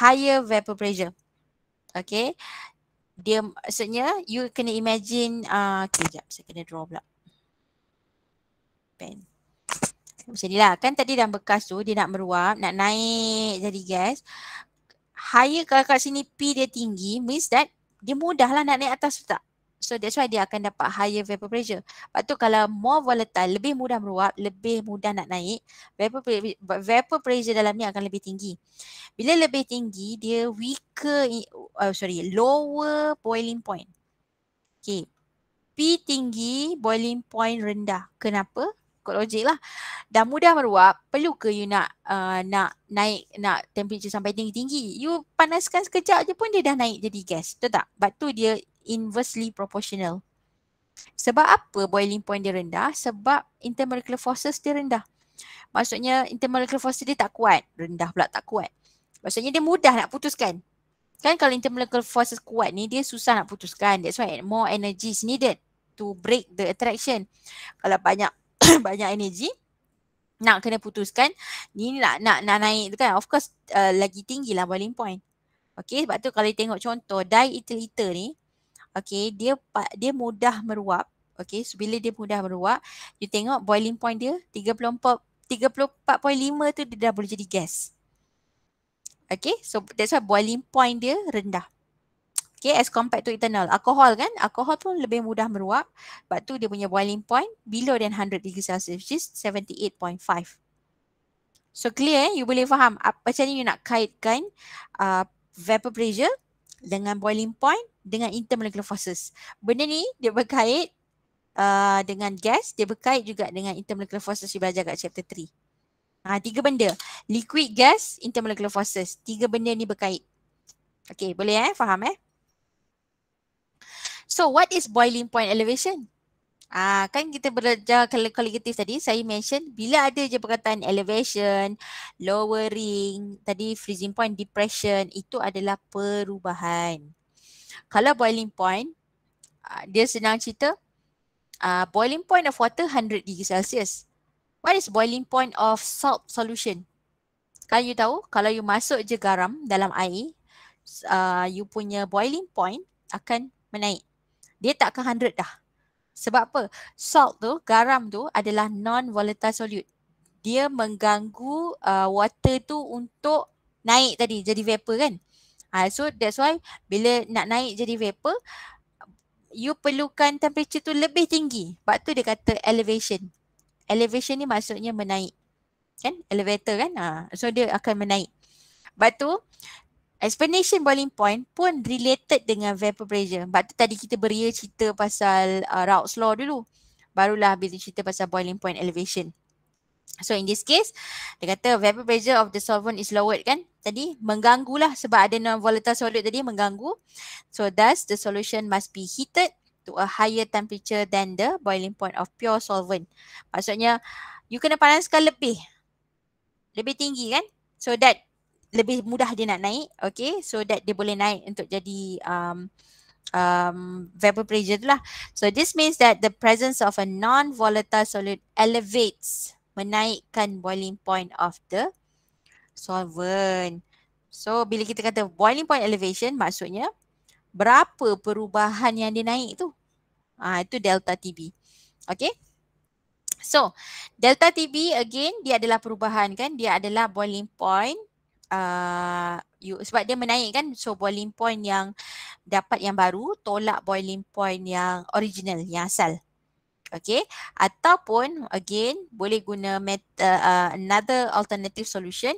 higher vapor pressure okay dia maksudnya you kena imagine uh, okay, sekejap saya kena draw pula pen macam ni lah kan tadi dalam bekas tu dia nak meruap nak naik jadi gas higher kalau kat sini P dia tinggi means that dia mudahlah nak naik atas tu tak So that's why dia akan dapat higher vapor pressure. Lepas tu kalau more volatile, lebih mudah meruap, lebih mudah nak naik, vapor, vapor pressure dalam ni akan lebih tinggi. Bila lebih tinggi, dia weaker, uh, sorry, lower boiling point. Okay. P tinggi, boiling point rendah. Kenapa? Ikut logik lah. Dah mudah meruap, perlu ke you nak uh, nak naik nak temperature sampai tinggi-tinggi? You panaskan sekejap je pun dia dah naik jadi gas. Betul tak? Sebab tu dia inversely proportional. Sebab apa boiling point dia rendah? Sebab intermolecular forces dia rendah. Maksudnya intermolecular forces dia tak kuat. Rendah pula tak kuat. Maksudnya dia mudah nak putuskan. Kan kalau intermolecular forces kuat ni dia susah nak putuskan. That's why more energy is needed to break the attraction. Kalau banyak banyak energy nak kena putuskan ni nak nak, nak naik tu kan. Of course uh, lagi tinggi lah boiling point. Okay sebab tu kalau tengok contoh diethyl ether ni okay, dia dia mudah meruap. Okay, so bila dia mudah meruap, you tengok boiling point dia 34 34.5 tu dia dah boleh jadi gas. Okay, so that's why boiling point dia rendah. Okay, as compared to ethanol. Alkohol kan, alkohol pun lebih mudah meruap. Sebab tu dia punya boiling point below than 100 degrees Celsius, which is 78.5. So clear eh, you boleh faham macam ni you nak kaitkan uh, vapor pressure dengan boiling point dengan intermolecular forces. Benda ni dia berkait uh, dengan gas, dia berkait juga dengan intermolecular forces you belajar kat chapter 3. Ha, ah, tiga benda. Liquid, gas, intermolecular forces. Tiga benda ni berkait. Okay, boleh eh? Faham eh? So, what is boiling point elevation? Ah, ha, kan kita belajar kalau kualitatif tadi, saya mention bila ada je perkataan elevation, lowering, tadi freezing point, depression, itu adalah perubahan kalau boiling point uh, dia senang cerita uh, boiling point of water 100 degree celsius what is boiling point of salt solution kan you tahu kalau you masuk je garam dalam air uh, you punya boiling point akan menaik dia tak ke 100 dah sebab apa salt tu garam tu adalah non volatile solute dia mengganggu uh, water tu untuk naik tadi jadi vapor kan Ha, so that's why bila nak naik jadi vapor, you perlukan temperature tu lebih tinggi. Sebab tu dia kata elevation. Elevation ni maksudnya menaik. Kan? Elevator kan? Ha. So dia akan menaik. Sebab tu explanation boiling point pun related dengan vapor pressure. Sebab tu tadi kita beria cerita pasal uh, ah, Raoult's law dulu. Barulah bila cerita pasal boiling point elevation. So in this case, dia kata vapor pressure of the solvent is lowered kan tadi mengganggu lah sebab ada non-volatile solute tadi mengganggu. So thus the solution must be heated to a higher temperature than the boiling point of pure solvent. Maksudnya you kena panaskan lebih. Lebih tinggi kan? So that lebih mudah dia nak naik. Okay so that dia boleh naik untuk jadi um, um, vapor pressure tu lah. So this means that the presence of a non-volatile solute elevates menaikkan boiling point of the solvent. So bila kita kata boiling point elevation maksudnya berapa perubahan yang dia naik tu? Ah ha, itu delta TB. Okay. So delta TB again dia adalah perubahan kan dia adalah boiling point uh, you, sebab dia menaikkan kan so boiling point yang dapat yang baru tolak boiling point yang original yang asal. Okay. Ataupun again boleh guna met, uh, another alternative solution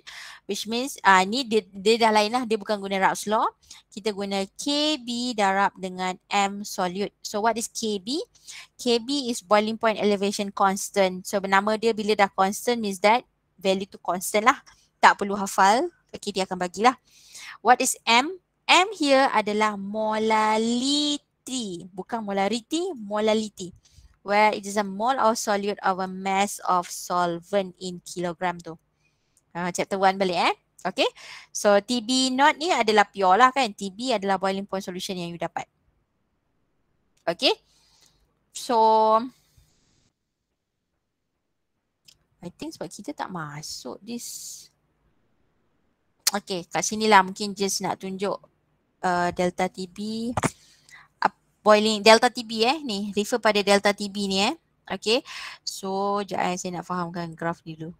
which means uh, ni dia, dia dah lain lah. Dia bukan guna Raoult's Law. Kita guna KB darab dengan M solute. So what is KB? KB is boiling point elevation constant. So nama dia bila dah constant means that value tu constant lah. Tak perlu hafal. Okay dia akan bagilah. What is M? M here adalah molality. Bukan molarity, molality where it is a mole of solute of a mass of solvent in kilogram tu. Uh, chapter 1 balik eh. Okay. So TB not ni adalah pure lah kan. TB adalah boiling point solution yang you dapat. Okay. So I think sebab kita tak masuk this. Okay kat sini lah mungkin just nak tunjuk uh, Delta TB boiling delta TB eh ni refer pada delta TB ni eh okay so jangan eh, saya nak fahamkan graf dulu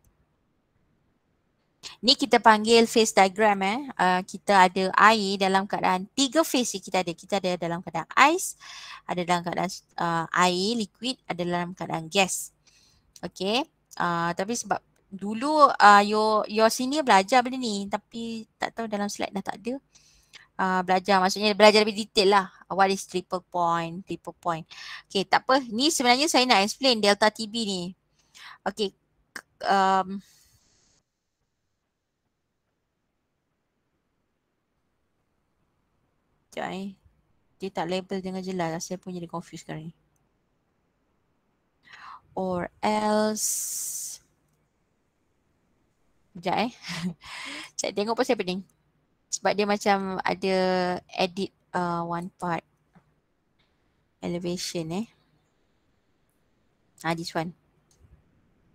ni kita panggil phase diagram eh uh, kita ada air dalam keadaan tiga phase kita ada kita ada dalam keadaan ice ada dalam keadaan uh, air liquid ada dalam keadaan gas okay uh, tapi sebab dulu uh, your your senior belajar benda ni tapi tak tahu dalam slide dah tak ada Ah, belajar maksudnya belajar lebih detail lah what is triple point, triple point. Okay tak apa ni sebenarnya saya nak explain delta TB ni. Okay. Um, sekejap eh. Dia tak label dengan jelas Saya pun jadi confused sekarang ni. Or else. Sekejap eh. Sekejap tengok pun saya pening sebab dia macam ada edit uh, one part elevation eh. Ah this one.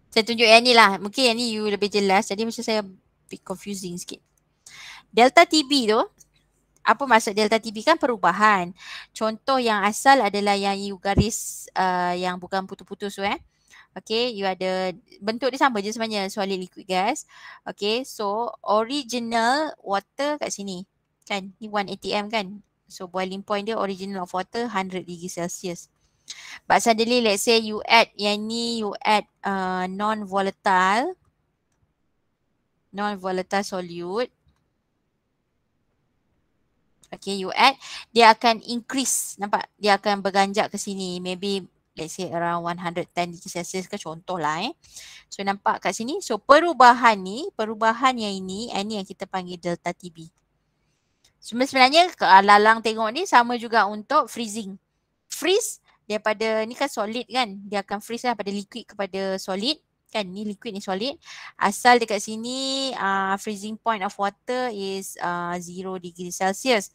Saya tunjuk yang ni lah. Mungkin yang ni you lebih jelas. Jadi macam saya bit confusing sikit. Delta TB tu apa maksud delta TB kan perubahan. Contoh yang asal adalah yang you garis uh, yang bukan putus-putus tu eh. Okay, you ada bentuk dia sama je sebenarnya solid liquid gas. Okay, so original water kat sini kan? Ni 1 atm kan? So boiling point dia original of water 100 degree Celsius. But suddenly let's say you add yang ni you add uh, non-volatile non-volatile solute Okay, you add, dia akan increase, nampak? Dia akan berganjak ke sini, maybe let's say around 110 degree Celsius ke contoh lah eh. So nampak kat sini, so perubahan ni, perubahan yang ini, ini yang kita panggil delta TB. Sebenarnya, sebenarnya ah, lalang tengok ni sama juga untuk freezing. Freeze daripada ni kan solid kan, dia akan freeze lah daripada liquid kepada solid kan ni liquid ni solid asal dekat sini uh, freezing point of water is uh, ah, 0 degree celsius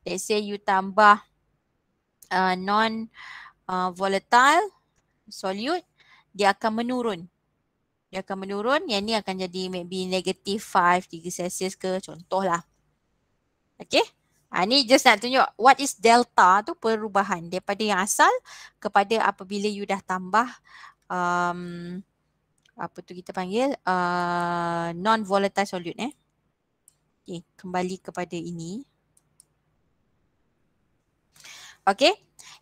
let's say you tambah uh, non uh, volatile solute dia akan menurun. Dia akan menurun yang ni akan jadi maybe negative 5 degree Celsius ke contohlah. Okay. Ha, ni just nak tunjuk what is delta tu perubahan daripada yang asal kepada apabila you dah tambah um, apa tu kita panggil uh, non-volatile solute eh. Okay, kembali kepada ini. Okay,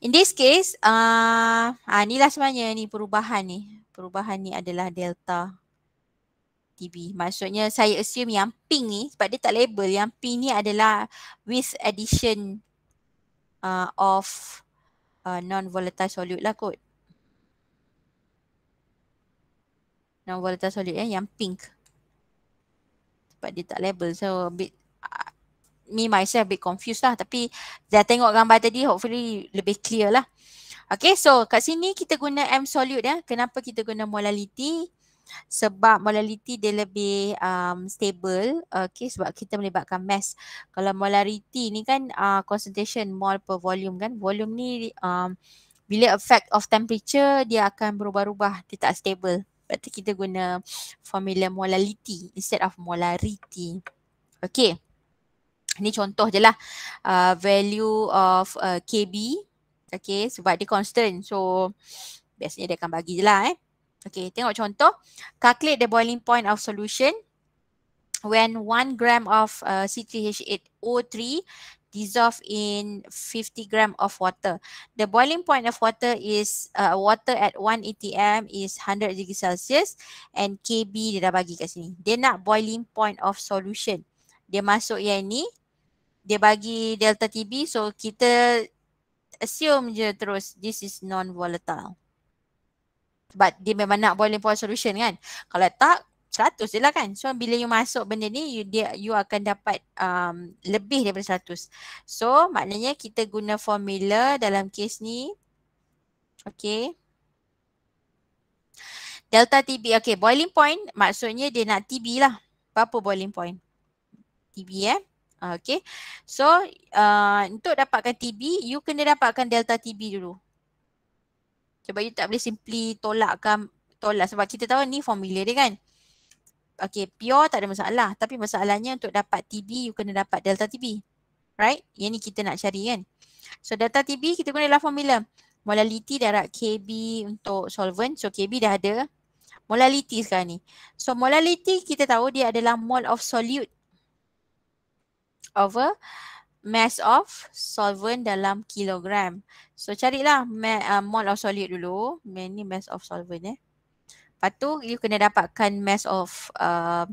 In this case, uh, uh, ah, inilah sebenarnya ni perubahan ni. Perubahan ni adalah delta TB. Maksudnya saya assume yang pink ni sebab dia tak label. Yang pink ni adalah with addition uh, of uh, non-volatile solute lah kot. Non-volatile solute eh, yang pink. Sebab dia tak label. So a bit me myself a bit confused lah tapi dah tengok gambar tadi hopefully lebih clear lah. Okay so kat sini kita guna M solute ya. Kenapa kita guna molality? Sebab molality dia lebih um, stable. Okay sebab kita melibatkan mass. Kalau molarity ni kan uh, concentration mol per volume kan. Volume ni um, bila effect of temperature dia akan berubah-ubah. Dia tak stable. Berarti kita guna formula molality instead of molarity. Okay. Ni contoh je lah uh, value of uh, KB. Okay sebab dia constant so biasanya dia akan bagi je lah eh. Okay tengok contoh. Calculate the boiling point of solution when 1 gram of uh, C3H8O3 dissolve in 50 gram of water. The boiling point of water is uh, water at 1 atm is 100 degree Celsius and KB dia dah bagi kat sini. Dia nak boiling point of solution dia masuk yang ni dia bagi delta TB so kita assume je terus this is non volatile but dia memang nak boiling point solution kan kalau tak 100 je lah kan so bila you masuk benda ni you, dia, you akan dapat um, lebih daripada 100 so maknanya kita guna formula dalam kes ni okay delta TB okay boiling point maksudnya dia nak TB lah berapa boiling point TB eh. Okay. So uh, untuk dapatkan TB, you kena dapatkan delta TB dulu. Coba you tak boleh simply tolakkan, tolak sebab kita tahu ni formula dia kan. Okay, pure tak ada masalah. Tapi masalahnya untuk dapat TB, you kena dapat delta TB. Right? Yang ni kita nak cari kan. So delta TB kita guna dalam formula. Molality darat KB untuk solvent. So KB dah ada. Molality sekarang ni. So molality kita tahu dia adalah mole of solute over mass of solvent dalam kilogram. So carilah uh, mole of solid dulu. Ini mass of solvent eh. Lepas tu you kena dapatkan mass of uh,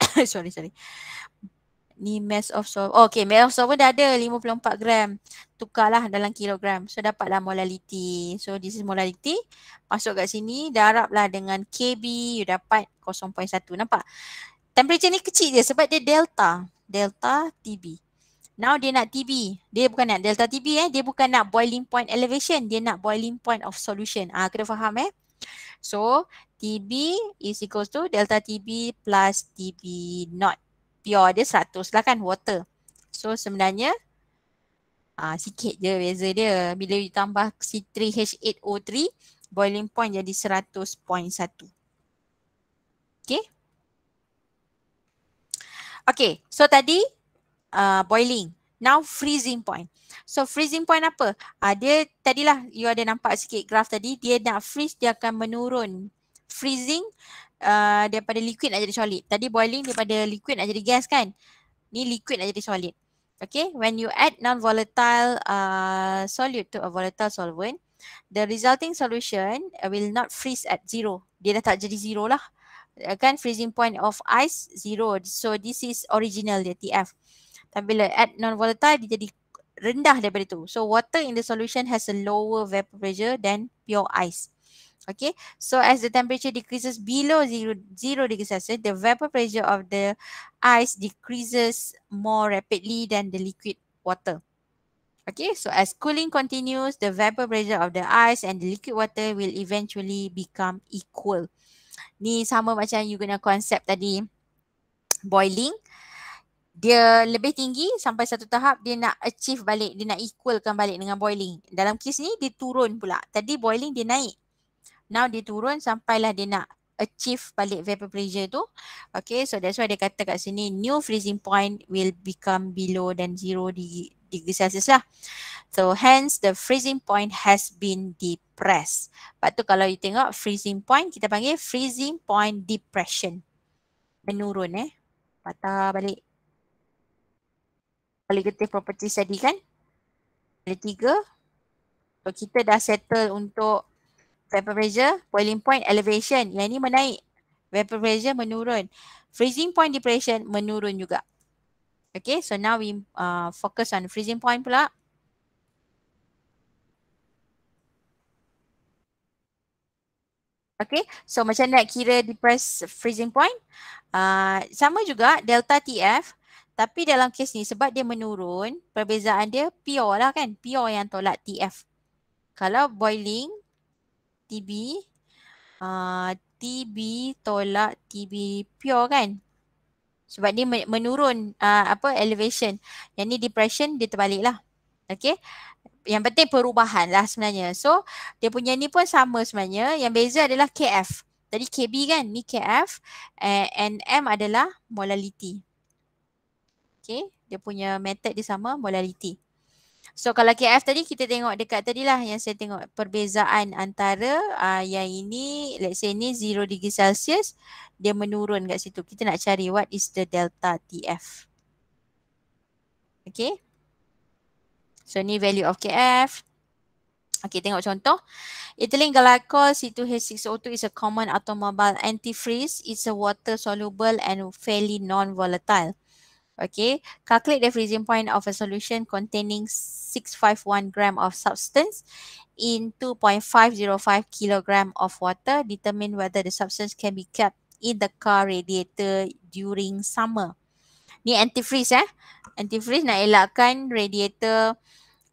sorry sorry. Ni mass of solvent. Oh, okay mass of solvent dah ada 54 gram. Tukarlah dalam kilogram. So dapatlah molality. So this is molality. Masuk kat sini darablah dengan KB you dapat 0.1. Nampak? Temperature ni kecil je sebab dia delta delta TB. Now dia nak TB. Dia bukan nak delta TB eh. Dia bukan nak boiling point elevation. Dia nak boiling point of solution. Ah, Kena faham eh. So TB is equals to delta TB plus TB not. Pure dia 100 lah kan water. So sebenarnya ah, sikit je beza dia. Bila you tambah C3H8O3 boiling point jadi 100.1. Okay. Okay, so tadi uh, boiling. Now freezing point. So freezing point apa? Uh, dia tadilah you ada nampak sikit graf tadi. Dia nak freeze, dia akan menurun. Freezing uh, daripada liquid nak jadi solid. Tadi boiling daripada liquid nak jadi gas kan? Ni liquid nak jadi solid. Okay, when you add non-volatile uh, solute to a volatile solvent, the resulting solution will not freeze at zero. Dia dah tak jadi zero lah kan freezing point of ice zero. So this is original dia TF. Tapi bila add non-volatile dia jadi rendah daripada tu. So water in the solution has a lower vapor pressure than pure ice. Okay, so as the temperature decreases below zero, zero degrees Celsius, the vapor pressure of the ice decreases more rapidly than the liquid water. Okay, so as cooling continues, the vapor pressure of the ice and the liquid water will eventually become equal ni sama macam you guna konsep tadi boiling dia lebih tinggi sampai satu tahap dia nak achieve balik dia nak equalkan balik dengan boiling dalam kes ni dia turun pula tadi boiling dia naik now dia turun sampailah dia nak achieve balik vapor pressure tu okay so that's why dia kata kat sini new freezing point will become below than zero degree degree Celsius lah. So hence the freezing point has been depressed. Lepas tu kalau you tengok freezing point kita panggil freezing point depression. Menurun eh. Patah balik. Qualitative properties tadi kan. Ada tiga. So kita dah settle untuk vapor pressure, boiling point, elevation. Yang ni menaik. Vapor pressure menurun. Freezing point depression menurun juga. Okay, so now we uh, focus on freezing point pula. Okay, so macam nak kira depress freezing point. Uh, sama juga delta TF. Tapi dalam kes ni sebab dia menurun, perbezaan dia pure lah kan. Pure yang tolak TF. Kalau boiling, TB. Uh, TB tolak TB pure kan sebab dia menurun uh, apa elevation. Yang ni depression dia terbaliklah. Okey. Yang penting perubahan lah sebenarnya. So dia punya ni pun sama sebenarnya. Yang beza adalah KF. Tadi KB kan ni KF and M adalah molality. okay? dia punya method dia sama molality. So kalau KF tadi kita tengok dekat tadi lah yang saya tengok perbezaan antara uh, yang ini let's say ni 0 degree Celsius dia menurun kat situ. Kita nak cari what is the delta TF. Okay. So ni value of KF. Okay tengok contoh. Ethylene glycol C2H6O2 is a common automobile antifreeze. It's a water soluble and fairly non-volatile. Okay, calculate the freezing point of a solution containing 651 gram of substance in 2.505 kilogram of water. Determine whether the substance can be kept in the car radiator during summer. Ni antifreeze eh. Antifreeze nak elakkan radiator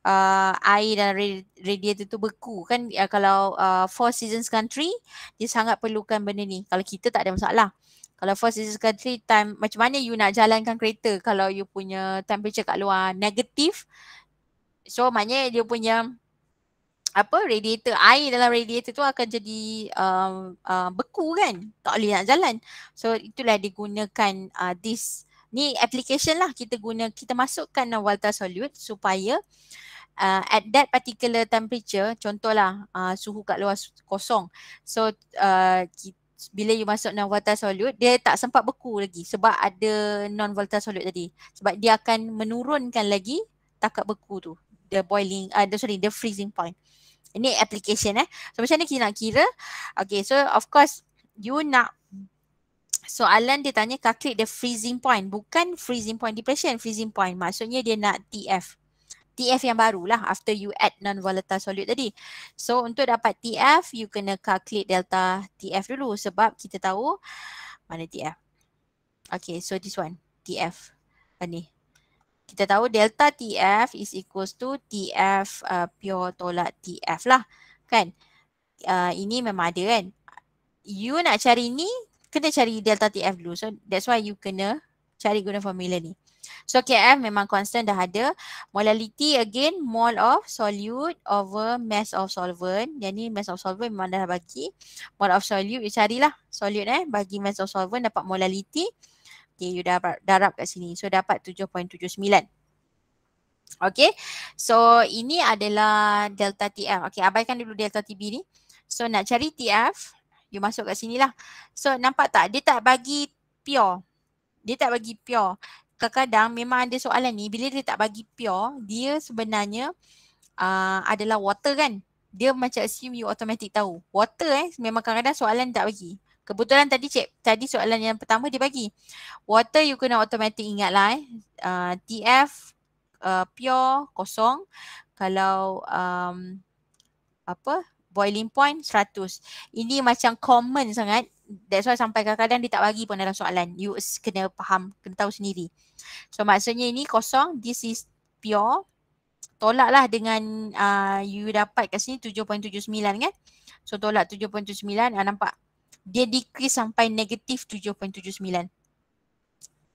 uh, air dan radiator tu beku kan uh, kalau uh, four seasons country dia sangat perlukan benda ni kalau kita tak ada masalah. Kalau first is country time, macam mana you nak jalankan kereta kalau you punya temperature kat luar negatif. So maknanya dia punya apa radiator air dalam radiator tu akan jadi um, uh, beku kan tak boleh nak jalan so itulah digunakan uh, this ni application lah kita guna kita masukkan walter solute supaya uh, at that particular temperature contohlah uh, suhu kat luar kosong so uh, kita bila you masuk non volatile solute dia tak sempat beku lagi sebab ada non volatile solute tadi sebab dia akan menurunkan lagi takat beku tu the boiling uh, the, sorry the freezing point ini application eh so macam mana kita nak kira okay so of course you nak soalan dia tanya calculate the freezing point bukan freezing point depression freezing point maksudnya dia nak TF TF yang baru lah after you add non-volatile solute tadi. So untuk dapat TF, you kena calculate delta TF dulu sebab kita tahu mana TF. Okay, so this one, TF. Uh, ah, ni. Kita tahu delta TF is equals to TF uh, pure tolak TF lah. Kan? Uh, ini memang ada kan? You nak cari ni, kena cari delta TF dulu. So that's why you kena cari guna formula ni. So KM memang constant dah ada. Molality again mole of solute over mass of solvent. Jadi mass of solvent memang dah bagi. Mole of solute you carilah solute eh bagi mass of solvent dapat molality. Okay you dah darab kat sini. So dapat 7.79. Okay so ini adalah delta TF. Okay abaikan dulu delta TB ni. So nak cari TF you masuk kat sini lah. So nampak tak dia tak bagi pure. Dia tak bagi pure kadang-kadang memang ada soalan ni bila dia tak bagi pure dia sebenarnya uh, adalah water kan dia macam assume you automatic tahu water eh memang kadang-kadang soalan tak bagi kebetulan tadi cik tadi soalan yang pertama dia bagi water you kena automatic ingatlah eh uh, ah, tf uh, ah, pure kosong kalau um, apa boiling point 100 ini macam common sangat that's why sampai kadang-kadang dia tak bagi pun dalam soalan. You kena faham, kena tahu sendiri. So maksudnya ini kosong, this is pure. Tolaklah dengan uh, you dapat kat sini 7.79 kan. So tolak 7.79, Anda ah, nampak? Dia decrease sampai negatif 7.79.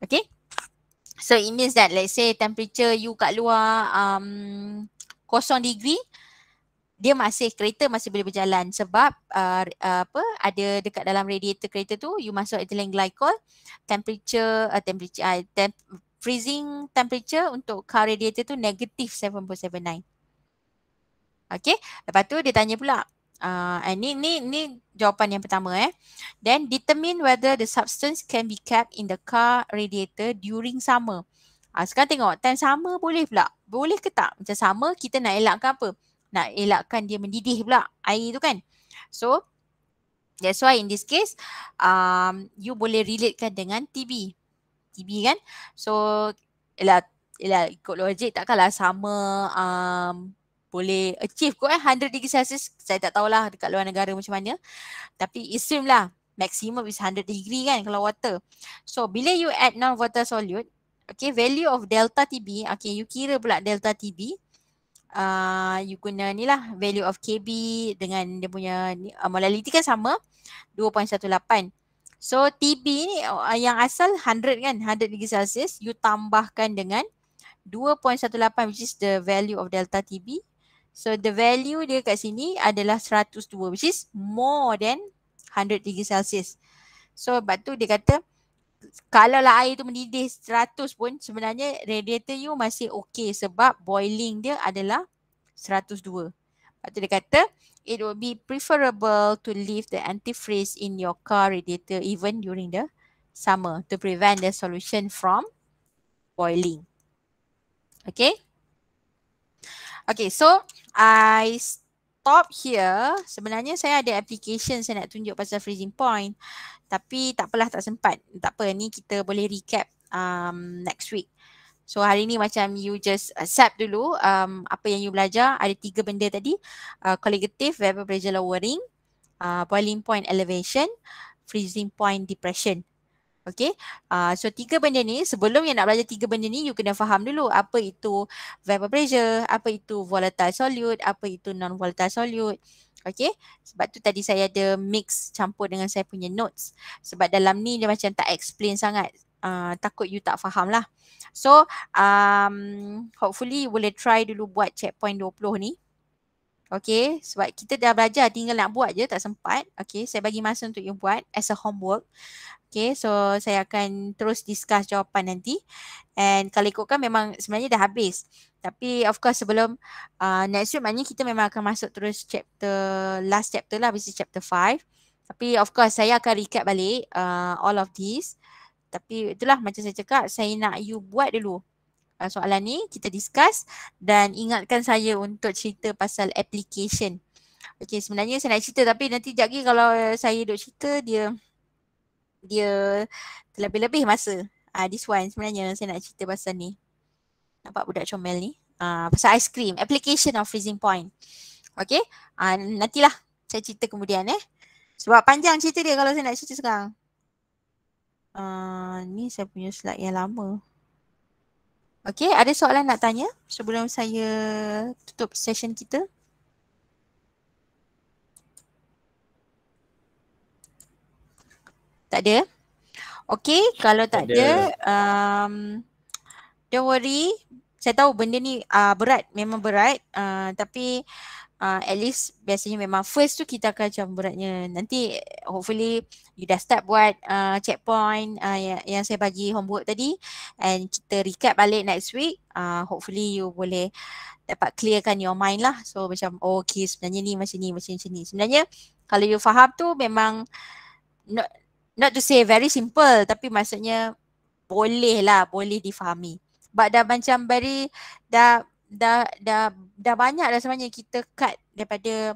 Okay. So it means that let's say temperature you kat luar um, kosong degree, dia masih kereta masih boleh berjalan sebab uh, uh, apa ada dekat dalam radiator kereta tu you masuk ethylene glycol temperature uh, temperature uh, temp- freezing temperature untuk car radiator tu negatif 7.79. Okay. Lepas tu dia tanya pula. Uh, ni, ni, ni jawapan yang pertama eh. Then determine whether the substance can be kept in the car radiator during summer. Uh, sekarang tengok time summer boleh pula. Boleh ke tak? Macam summer kita nak elakkan apa? nak elakkan dia mendidih pula air tu kan. So that's why in this case um, you boleh relatekan dengan TB. TB kan. So elak, elak ikut logik takkanlah sama um, boleh achieve kot eh 100 degree Celsius. Saya tak tahulah dekat luar negara macam mana. Tapi assume lah maximum is 100 degree kan kalau water. So bila you add non-water solute, okay value of delta TB, okay you kira pula delta TB, uh, you guna ni lah value of KB dengan dia punya uh, ah, molality kan sama 2.18. So TB ni uh, yang asal 100 kan 100 degree Celsius you tambahkan dengan 2.18 which is the value of delta TB. So the value dia kat sini adalah 102 which is more than 100 degree Celsius. So sebab tu dia kata kalau lah air tu mendidih 100 pun sebenarnya radiator you masih okay sebab boiling dia adalah 102. Lepas tu dia kata it will be preferable to leave the antifreeze in your car radiator even during the summer to prevent the solution from boiling. Okay. Okay so I top here sebenarnya saya ada application saya nak tunjuk pasal freezing point tapi tak apalah tak sempat tak apa ni kita boleh recap um, next week so hari ni macam you just accept dulu um, apa yang you belajar ada tiga benda tadi uh, collective vapor pressure lowering uh, boiling point elevation freezing point depression Okay. Uh, ah, so tiga benda ni sebelum yang nak belajar tiga benda ni you kena faham dulu apa itu vapor pressure, apa itu volatile solute, apa itu non-volatile solute. Okay. Sebab tu tadi saya ada mix campur dengan saya punya notes. Sebab dalam ni dia macam tak explain sangat. Uh, takut you tak faham lah. So um, hopefully you boleh try dulu buat checkpoint 20 ni. Okay sebab kita dah belajar tinggal nak buat je tak sempat. Okay saya bagi masa untuk you buat as a homework. Okay so saya akan terus discuss jawapan nanti. And kalau ikutkan memang sebenarnya dah habis. Tapi of course sebelum uh, next week maknanya kita memang akan masuk terus chapter last chapter lah which chapter 5. Tapi of course saya akan recap balik uh, all of this. Tapi itulah macam saya cakap saya nak you buat dulu. Ah, soalan ni kita discuss dan ingatkan saya untuk cerita pasal application. Okey, sebenarnya saya nak cerita tapi nanti sekejap lagi kalau eh, saya duk cerita dia dia terlebih-lebih masa. Uh, this one sebenarnya saya nak cerita pasal ni. Nampak budak comel ni? Uh, pasal ice cream. Application of freezing point. Okay. Uh, nantilah saya cerita kemudian eh. Sebab panjang cerita dia kalau saya nak cerita sekarang. Uh, ni saya punya slide yang lama. Okay, ada soalan nak tanya sebelum saya tutup session kita? Tak ada? Okay, kalau tak, tak ada, ada um, don't worry. Saya tahu benda ni uh, berat, memang berat. Uh, tapi uh, at least biasanya memang first tu kita akan macam beratnya nanti hopefully you dah start buat uh, checkpoint uh, ah, yang, yang saya bagi homework tadi and kita recap balik next week uh, hopefully you boleh dapat clearkan your mind lah so macam oh, okay sebenarnya ni macam ni macam ni sebenarnya kalau you faham tu memang not, not to say very simple tapi maksudnya boleh lah boleh difahami but dah macam very dah dah dah dah banyak dah sebenarnya kita cut daripada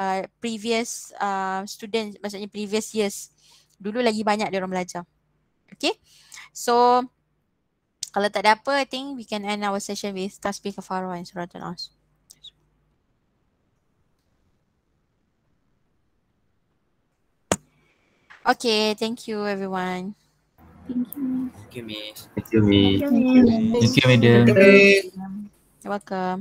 uh, previous uh, student maksudnya previous years dulu lagi banyak dia orang belajar okay so kalau tak ada apa i think we can end our session with tasbih kafarah and surah an-nas Okay, thank you everyone. Thank you. Thank you, Miss. Thank you, Miss. Thank you, Miss. Thank you, Madam. Пока.